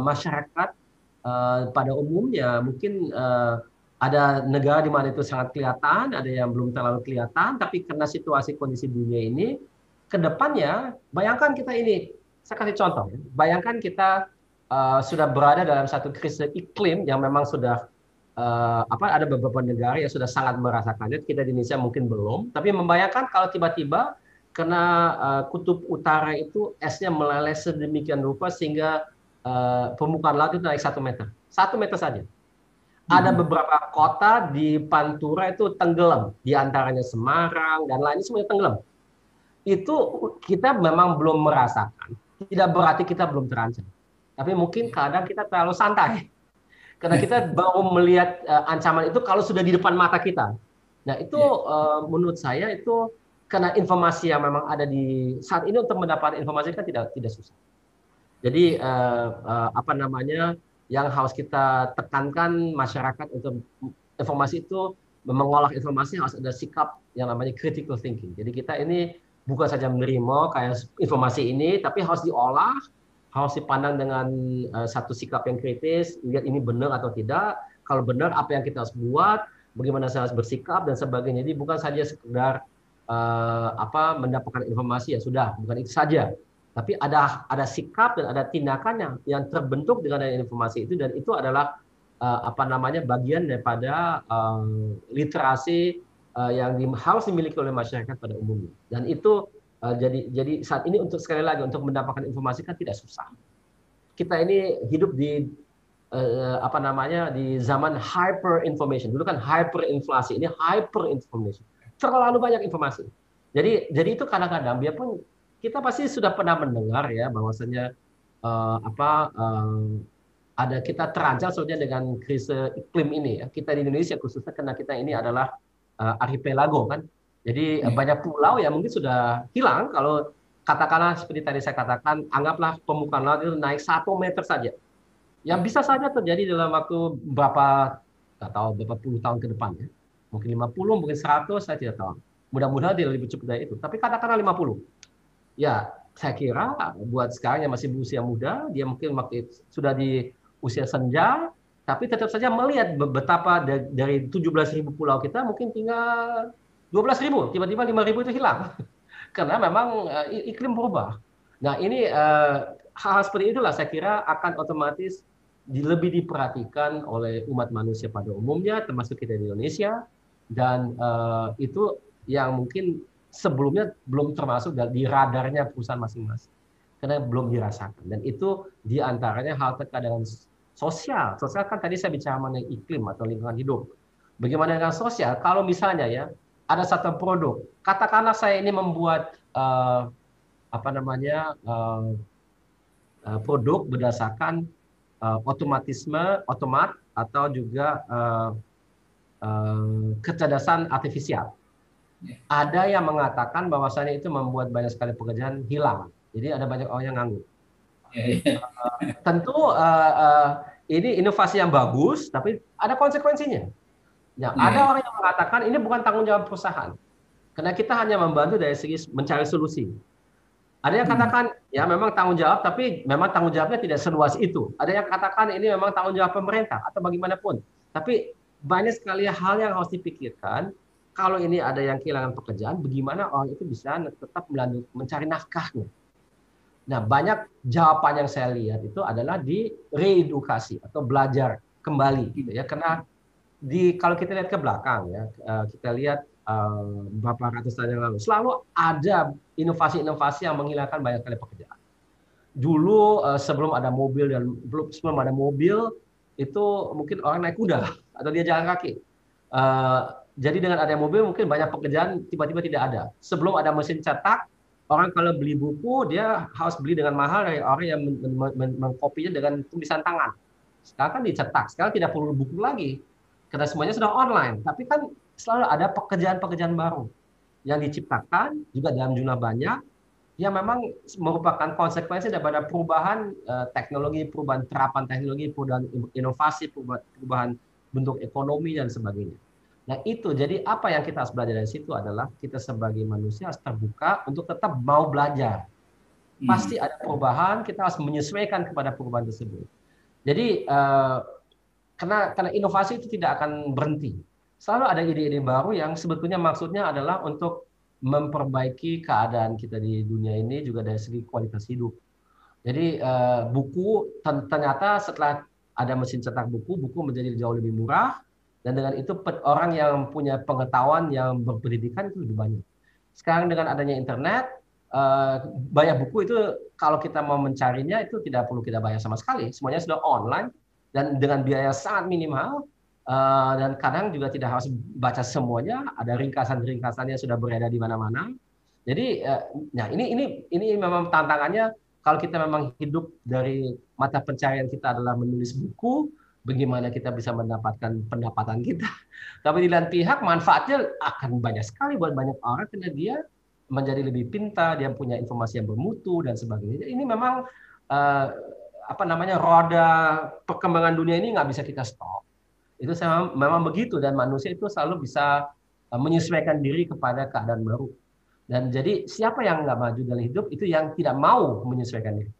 masyarakat pada umumnya mungkin ada negara di mana itu sangat kelihatan, ada yang belum terlalu kelihatan, tapi karena situasi kondisi dunia ini, kedepannya bayangkan kita ini, saya kasih contoh, ya. bayangkan kita Eh, sudah berada dalam satu krisis iklim yang memang sudah uh, apa ada beberapa negara yang sudah sangat merasakannya kita di Indonesia mungkin belum tapi membayangkan kalau tiba-tiba kena uh, kutub utara itu esnya meleleh sedemikian rupa sehingga uh, permukaan laut itu naik satu meter satu meter saja ada hmm. beberapa kota di Pantura itu tenggelam, di antaranya Semarang dan lainnya semuanya tenggelam. Itu kita memang belum merasakan. Tidak berarti kita belum terancam. Tapi mungkin iya. kadang kita terlalu santai. Karena iya. kita baru melihat uh, ancaman itu kalau sudah di depan mata kita. Nah, itu uh, menurut saya itu karena informasi yang memang ada di saat ini untuk mendapat informasi kan tidak tidak susah. Jadi uh, uh, apa namanya yang harus kita tekankan masyarakat untuk informasi itu mengolah informasi harus ada sikap yang namanya critical thinking. Jadi kita ini bukan saja menerima kayak informasi ini, tapi harus diolah harus dipandang dengan uh, satu sikap yang kritis, lihat ini benar atau tidak. Kalau benar, apa yang kita harus buat, bagaimana saya harus bersikap dan sebagainya. Jadi bukan saja sekedar uh, apa mendapatkan informasi ya sudah, bukan itu saja. Tapi ada ada sikap dan ada tindakan yang yang terbentuk dengan informasi itu dan itu adalah uh, apa namanya bagian daripada um, literasi uh, yang di, harus dimiliki oleh masyarakat pada umumnya. Dan itu Eh, jadi jadi saat ini untuk sekali lagi untuk mendapatkan informasi kan tidak susah. Kita ini hidup di uh, apa namanya di zaman hyper information. Dulu kan hyper inflasi, ini hyper information. Terlalu banyak informasi. Jadi jadi itu kadang-kadang biarpun kita pasti sudah pernah mendengar ya bahwasanya uh, eh, apa uh, ada kita terancam sebenarnya dengan krisis iklim ini ya. Kita di Indonesia khususnya karena kita ini adalah uh, archipelago kan jadi yeah. Iya. banyak pulau yang mungkin sudah hilang kalau katakanlah seperti tadi saya katakan, anggaplah permukaan laut itu naik satu meter saja. Yang iya. bisa saja terjadi dalam waktu berapa atau berapa puluh tahun ke depan ya. Mungkin 50, mungkin 100, saya tidak tahu. Mudah-mudahan tidak lebih cepat dari itu. Tapi katakanlah 50. Ya, saya kira buat sekarang yang masih berusia muda, dia mungkin sudah di usia senja, tapi tetap saja melihat betapa dari 17.000 pulau kita mungkin tinggal 12 ribu, tiba-tiba 5 ribu itu hilang. Karena memang uh, iklim berubah. Nah ini hal eh, hal-hal seperti itulah saya kira akan otomatis di, lebih diperhatikan oleh umat manusia pada umumnya, termasuk kita di Indonesia, dan uh, itu yang mungkin sebelumnya belum termasuk di radarnya perusahaan masing-masing karena belum dirasakan dan itu diantaranya hal terkait dengan sosial sosial kan tadi saya bicara mengenai iklim atau lingkungan hidup bagaimana dengan sosial kalau misalnya ya ada satu produk. Katakanlah saya ini membuat uh, apa namanya uh, uh, produk berdasarkan uh, otomatisme, otomat atau juga uh, uh, kecerdasan artifisial. Ya. Ada yang mengatakan bahwasannya itu membuat banyak sekali pekerjaan hilang. Jadi ada banyak orang yang nganggur. Ya, ya. tentu uh, uh, ini inovasi yang bagus, tapi ada konsekuensinya. Ya, yeah. Ada orang yang mengatakan ini bukan tanggung jawab perusahaan, karena kita hanya membantu dari segi mencari solusi. Ada yang hmm. katakan hmm. ya memang tanggung jawab, tapi memang tanggung jawabnya tidak seluas itu. Ada yang katakan ini memang tanggung jawab pemerintah atau bagaimanapun. Tapi banyak sekali hal yang harus dipikirkan. Kalau ini ada yang kehilangan pekerjaan, bagaimana orang itu bisa tetap mencari nafkahnya? Nah, banyak jawaban yang saya lihat itu adalah di reedukasi atau belajar kembali, gitu ya. Karena di kalau kita lihat ke belakang ya, eh, kita lihat eh, beberapa ratus tahun yang lalu selalu ada inovasi-inovasi yang menghilangkan banyak kali pekerjaan. Dulu eh, sebelum ada mobil dan belum sebelum ada mobil itu mungkin orang naik kuda atau dia jalan kaki. Jadi dengan ada mobil mungkin banyak pekerjaan tiba-tiba tidak ada. Sebelum ada mesin cetak, orang kalau beli buku dia harus beli dengan mahal dari orang yang mengkopinya dengan tulisan tangan. Sekarang kan dicetak, sekarang tidak perlu buku lagi karena semuanya sudah online, tapi kan selalu ada pekerjaan-pekerjaan baru yang diciptakan juga dalam jumlah banyak yang memang merupakan konsekuensi daripada perubahan uh, teknologi, perubahan terapan teknologi, perubahan inovasi, perubahan, perubahan bentuk ekonomi dan sebagainya. Nah itu jadi apa yang kita harus belajar dari situ adalah kita sebagai manusia harus terbuka untuk tetap mau belajar. Hmm. Pasti ada perubahan, kita harus menyesuaikan kepada perubahan tersebut. Jadi uh, karena karena inovasi itu tidak akan berhenti. Selalu ada ide-ide baru yang sebetulnya maksudnya adalah untuk memperbaiki keadaan kita di dunia ini juga dari segi kualitas hidup. Jadi eh, buku ternyata setelah ada mesin cetak buku, buku menjadi jauh lebih murah dan dengan itu orang yang punya pengetahuan yang berpendidikan itu lebih banyak. Sekarang dengan adanya internet, eh, banyak buku itu kalau kita mau mencarinya itu tidak perlu kita bayar sama sekali, semuanya sudah online dan dengan biaya sangat minimal eh, dan kadang juga tidak harus baca semuanya ada ringkasan-ringkasannya sudah berada di mana-mana jadi uh, nah ini ini ini memang tantangannya kalau kita memang hidup dari mata pencarian kita adalah menulis buku bagaimana kita bisa mendapatkan pendapatan kita tapi di lain pihak manfaatnya akan banyak sekali buat banyak orang karena dia menjadi lebih pintar dia punya informasi yang bermutu dan sebagainya ini memang eh, apa namanya roda perkembangan dunia ini nggak bisa kita stop. Itu memang, memang begitu dan manusia itu selalu bisa eh, menyesuaikan diri kepada keadaan baru. Dan jadi siapa yang nggak maju dalam hidup itu yang tidak mau menyesuaikan diri.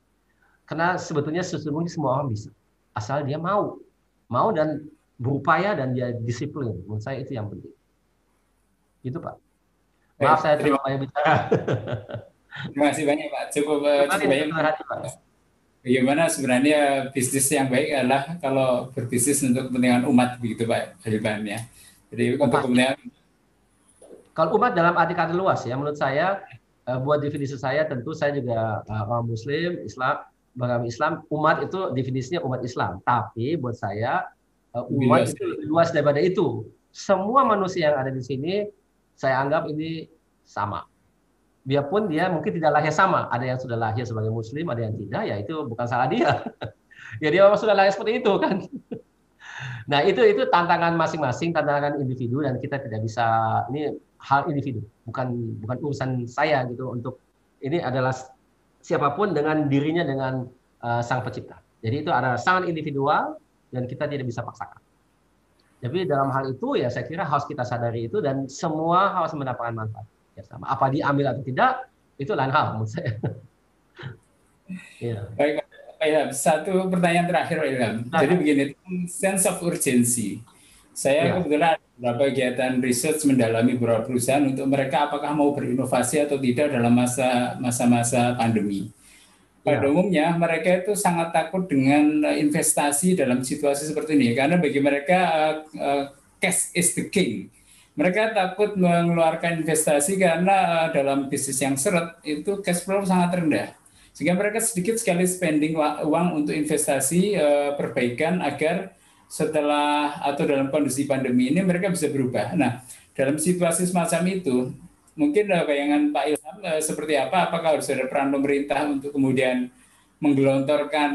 Karena sebetulnya sesungguhnya semua orang bisa asal dia mau, mau dan berupaya dan dia disiplin. Menurut saya itu yang penting. Gitu Pak. Maaf saya terlalu banyak Terima kasih banyak Pak. Cukup, eh, cukup banyak. Terima kasih, Pak bagaimana iya, sebenarnya bisnis yang baik adalah kalau berbisnis untuk kepentingan umat begitu Pak Hilman ya. Jadi umat. untuk kepentingan kalau umat dalam arti kata luas ya menurut saya eh, buat definisi saya tentu saya juga eh, orang muslim Islam beragama Islam umat itu definisinya umat Islam tapi buat saya eh, umat itu lebih luas daripada itu semua manusia yang ada di sini saya anggap ini sama biarpun dia mungkin tidak lahir sama, ada yang sudah lahir sebagai muslim, ada yang tidak, ya itu bukan salah dia. ya dia memang sudah lahir seperti itu kan. nah, itu itu tantangan masing-masing, tantangan individu dan kita tidak bisa ini hal individu, bukan bukan urusan saya gitu untuk ini adalah siapapun dengan dirinya dengan uh, sang pencipta. Jadi itu adalah sangat individual dan kita tidak bisa paksakan. Tapi dalam hal itu ya saya kira harus kita sadari itu dan semua harus mendapatkan manfaat kerjasama. Apa diambil atau tidak itu lain hal menurut saya. Iya. Baik, Pak Satu pertanyaan terakhir Pak Ilham. Nah. Jadi begini, sense of urgency. Saya yeah. kebetulan beberapa kegiatan research mendalami beberapa perusahaan untuk mereka apakah mau berinovasi atau tidak dalam masa masa-masa pandemi. Pada yeah. umumnya mereka itu sangat takut dengan eh, investasi dalam situasi seperti ini karena bagi mereka uh, uh, cash is the king mereka takut mengeluarkan investasi karena eh, dalam bisnis yang seret itu cash flow sangat rendah. Sehingga mereka sedikit sekali spending uang untuk investasi eh, perbaikan agar setelah atau dalam kondisi pandemi ini mereka bisa berubah. Nah, dalam situasi semacam itu, mungkin eh, bayangan Pak Ilham seperti apa? Apakah harus ada peran pemerintah untuk kemudian menggelontorkan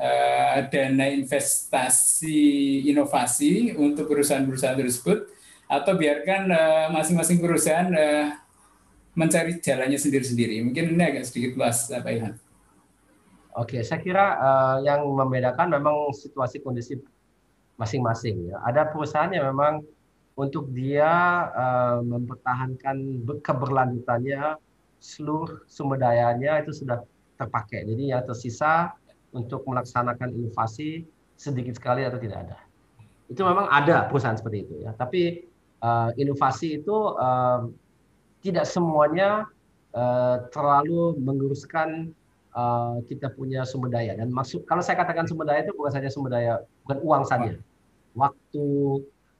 uh, dana investasi inovasi untuk perusahaan-perusahaan tersebut atau biarkan uh, masing-masing perusahaan uh, mencari jalannya sendiri-sendiri. Mungkin ini agak sedikit luas, eh, Pak Ilham. Oke, saya kira uh, yang membedakan memang situasi kondisi masing-masing. Ya. Ada perusahaan yang memang untuk dia uh, mempertahankan keberlanjutannya seluruh sumber dayanya itu sudah terpakai. Jadi yang tersisa untuk melaksanakan inovasi sedikit sekali atau tidak ada. Itu memang ada perusahaan seperti itu ya. Tapi uh, inovasi itu uh, tidak semuanya uh, terlalu menguruskan uh, kita punya sumber daya. Dan maksud kalau saya katakan sumber daya itu bukan saja sumber daya, bukan uang saja, waktu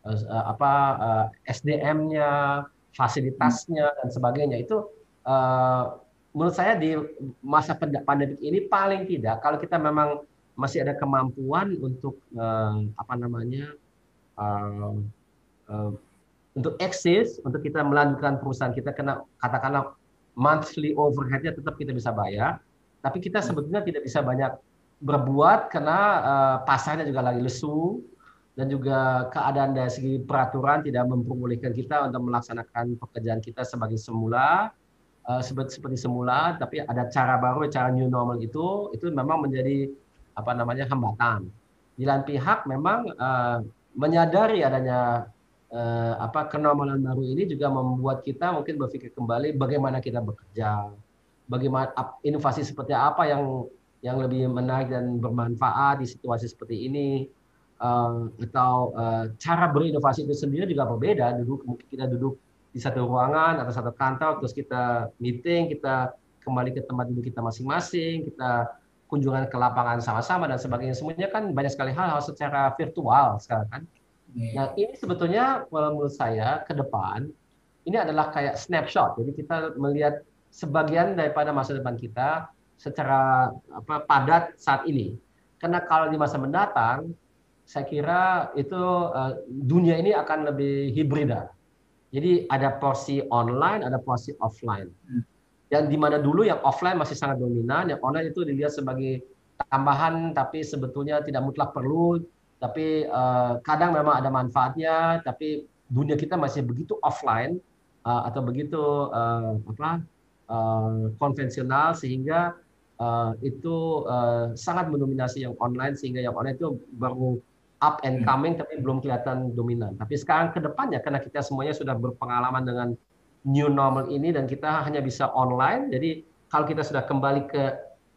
uh, apa uh, SDM-nya, fasilitasnya dan sebagainya itu uh, menurut saya di masa pandemi ini paling tidak kalau kita memang masih ada kemampuan untuk uh, apa namanya uh, uh, untuk eksis untuk kita melanjutkan perusahaan kita kena katakanlah monthly overheadnya tetap kita bisa bayar tapi kita hmm. sebetulnya tidak bisa banyak berbuat karena uh, pasarnya juga lagi lesu dan juga keadaan dari segi peraturan tidak memperbolehkan kita untuk melaksanakan pekerjaan kita sebagai semula uh, seperti seperti semula tapi ada cara baru cara new normal itu itu memang menjadi apa namanya hambatan di lain pihak memang uh, menyadari adanya eh, apa kenormalan baru ini juga membuat kita mungkin berpikir kembali bagaimana kita bekerja, bagaimana inovasi seperti apa yang yang lebih menarik dan bermanfaat di situasi seperti ini eh, atau eh, cara berinovasi itu sendiri juga berbeda dulu mungkin kita duduk di satu ruangan atau satu kantor terus kita meeting kita kembali ke tempat duduk kita masing-masing kita kunjungan ke lapangan sama-sama dan sebagainya semuanya kan banyak sekali hal, hal secara virtual sekarang kan Iya. Nah ini sebetulnya menurut saya ke depan ini adalah kayak snapshot. Jadi kita melihat sebagian daripada masa depan kita secara apa, padat saat ini. Karena kalau di masa mendatang, saya kira itu uh, dunia ini akan lebih hibrida. Jadi ada porsi online, ada porsi offline. Dan hmm. di mana dulu yang offline masih sangat dominan, yang online itu dilihat sebagai tambahan, tapi sebetulnya tidak mutlak perlu tapi uh, kadang memang ada manfaatnya tapi dunia kita masih begitu offline uh, atau begitu uh, apa uh, konvensional sehingga uh, itu uh, sangat mendominasi yang online sehingga yang online itu baru up and hmm. coming tapi belum kelihatan dominan tapi sekarang kedepannya karena kita semuanya sudah berpengalaman dengan new normal ini dan kita hanya bisa online jadi kalau kita sudah kembali ke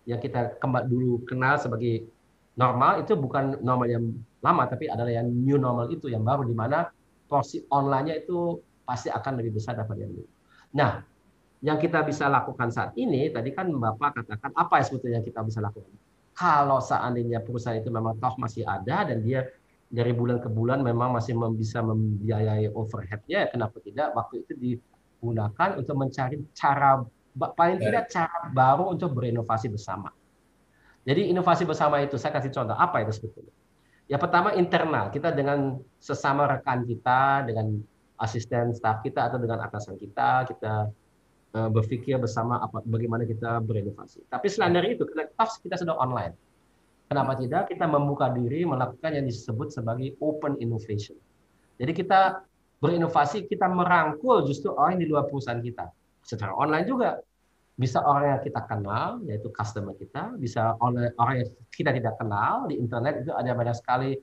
yang kita kembali dulu kenal sebagai normal itu bukan normal yang lama, tapi adalah yang new normal itu yang baru di mana porsi online-nya itu pasti akan lebih besar daripada yang dulu. Nah, yang kita bisa lakukan saat ini, tadi kan Bapak katakan apa ya sebetulnya yang kita bisa lakukan? Kalau seandainya perusahaan itu memang toh masih ada dan dia dari bulan ke bulan memang masih bisa membiayai overhead overheadnya, ya kenapa tidak? Waktu itu digunakan untuk mencari cara paling ya. tidak cara baru untuk berinovasi bersama. Jadi inovasi bersama itu saya kasih contoh apa itu sebetulnya. Ya pertama internal, kita dengan sesama rekan kita, dengan asisten staf kita atau dengan atasan kita, kita uh, berpikir bersama apa, bagaimana kita berinovasi. Tapi selain dari itu, kita, kita sedang online. Kenapa tidak? Kita membuka diri melakukan yang disebut sebagai open innovation. Jadi kita berinovasi, kita merangkul justru orang di luar perusahaan kita. Secara online juga bisa orang yang kita kenal, yaitu customer kita, bisa oleh orang yang kita tidak kenal di internet itu ada banyak sekali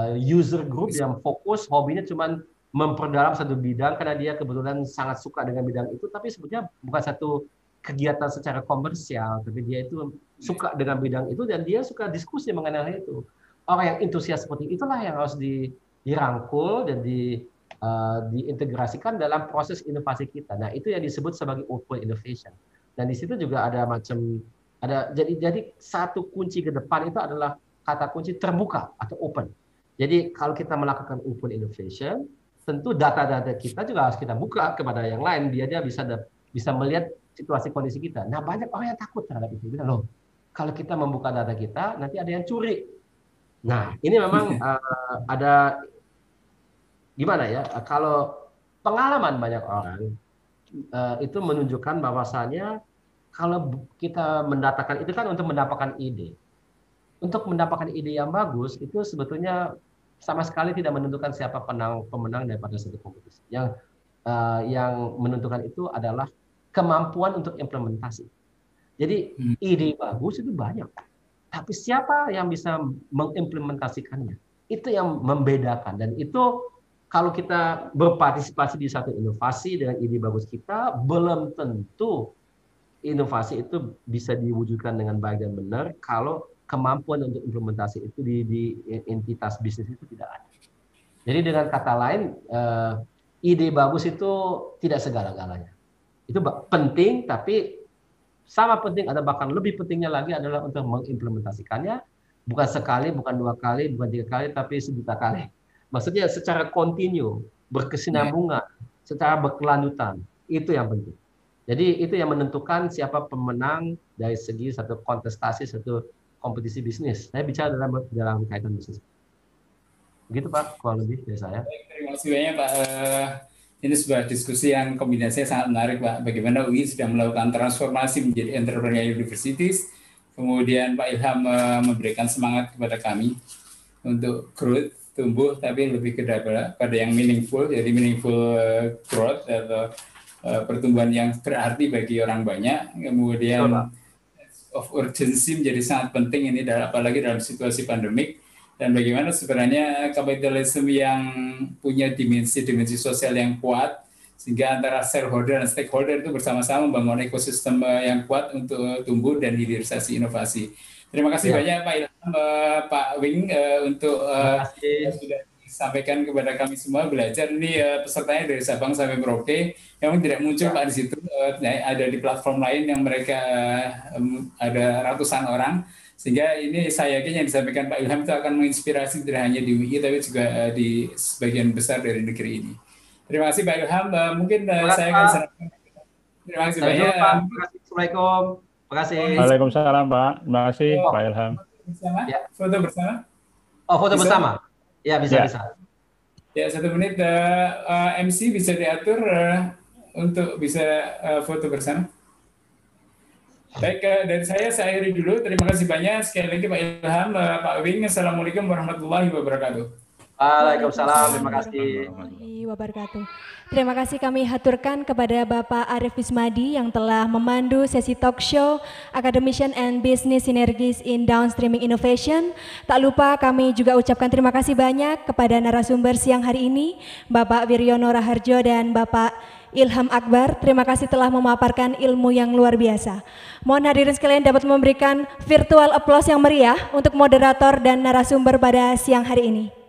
eh, user group yang fokus hobinya cuma memperdalam satu bidang karena dia kebetulan sangat suka dengan bidang itu, tapi sebetulnya bukan satu kegiatan secara komersial, tapi dia itu suka dengan bidang itu dan dia suka diskusi mengenai itu. Orang yang antusias seperti itulah yang harus di, dirangkul dan di, eh, diintegrasikan dalam proses inovasi kita. Nah itu yang disebut sebagai open innovation dan di situ juga ada macam ada jadi jadi satu kunci ke depan itu adalah kata kunci terbuka atau open. Jadi kalau kita melakukan open innovation, tentu data-data kita juga harus kita buka kepada yang lain biar dia bisa bisa melihat situasi kondisi kita. Nah banyak orang yang takut terhadap itu. Bilang loh, kalau kita membuka data kita nanti ada yang curi. Nah ini memang uh, ada gimana ya? Kalau pengalaman banyak orang Eh, itu menunjukkan bahwasanya kalau kita mendatangkan itu kan untuk mendapatkan ide. Untuk mendapatkan ide yang bagus itu sebetulnya sama sekali tidak menentukan siapa penang, pemenang daripada satu kompetisi. Yang uh, yang menentukan itu adalah kemampuan untuk implementasi. Jadi hmm. ide bagus itu banyak, tapi siapa yang bisa mengimplementasikannya itu yang membedakan dan itu kalau kita berpartisipasi di satu inovasi dengan ide bagus kita, belum tentu inovasi itu bisa diwujudkan dengan baik dan benar kalau kemampuan untuk implementasi itu di, di entitas bisnis itu tidak ada. Jadi dengan kata lain, uh, ide bagus itu tidak segala-galanya. Itu penting, tapi sama penting atau bahkan lebih pentingnya lagi adalah untuk mengimplementasikannya. Bukan sekali, bukan dua kali, bukan tiga kali, tapi sejuta kali. Maksudnya secara kontinu, berkesinambungan, yeah. secara berkelanjutan. Itu yang penting. Jadi itu yang menentukan siapa pemenang dari segi satu kontestasi, satu kompetisi bisnis. Saya bicara dalam dalam kaitan bisnis. Begitu Pak, kurang lebih dari saya. terima kasih banyak Pak. Eh, ini sebuah diskusi yang kombinasinya sangat menarik Pak. Bagaimana UI sudah melakukan transformasi menjadi entrepreneur universities. Kemudian Pak Ilham eh, memberikan semangat kepada kami untuk growth tumbuh tapi lebih ke pada yang meaningful jadi meaningful eh, growth atau uh, pertumbuhan yang berarti bagi orang banyak kemudian of urgency menjadi sangat penting ini dalam, apalagi dalam situasi pandemik dan bagaimana sebenarnya kapitalisme yang punya dimensi-dimensi sosial yang kuat sehingga antara shareholder dan stakeholder itu bersama-sama membangun ekosistem eh, yang kuat untuk tumbuh dan hilirisasi inovasi. Terima kasih ya. banyak Pak Ilham, eh, Pak Wing eh, untuk uh, sudah sampaikan kepada kami semua belajar ini pesertanya dari Sabang sampai Merauke yang tidak muncul ya. Pak di situ ada di platform lain yang mereka ada ratusan orang sehingga ini saya yakin yang disampaikan Pak Ilham itu akan menginspirasi tidak hanya di UI tapi juga di sebagian besar dari negeri ini. Terima kasih Pak Ilham. mungkin uh, saya akan serahkan. Terima kasih banyak. Pak. Assalamualaikum. Terima kasih. Waalaikumsalam Pak. Terima kasih oh. Pak Ilham. Bersama? Ya. Foto bersama? Oh, foto bisa? bersama. Ya, bisa ya. bisa. Ya, satu menit uh, eh, eh, MC bisa diatur uh, untuk bisa uh, foto bersama. Baik, uh, dari saya saya akhiri dulu. Terima kasih banyak sekali lagi Pak Ilham, uh, Pak Wing. Assalamualaikum warahmatullahi wabarakatuh. Waalaikumsalam. Terima kasih. Wabarakatuh. Terima kasih kami haturkan kepada Bapak Arif Bismadi yang telah memandu sesi talk show Academician and Business Synergies in Downstreaming Innovation. Tak lupa kami juga ucapkan terima kasih banyak kepada narasumber siang hari ini, Bapak Wiryono Raharjo dan Bapak Ilham Akbar, terima kasih telah memaparkan ilmu yang luar biasa. Mohon hadirin sekalian dapat memberikan virtual applause yang meriah untuk moderator dan narasumber pada siang hari ini.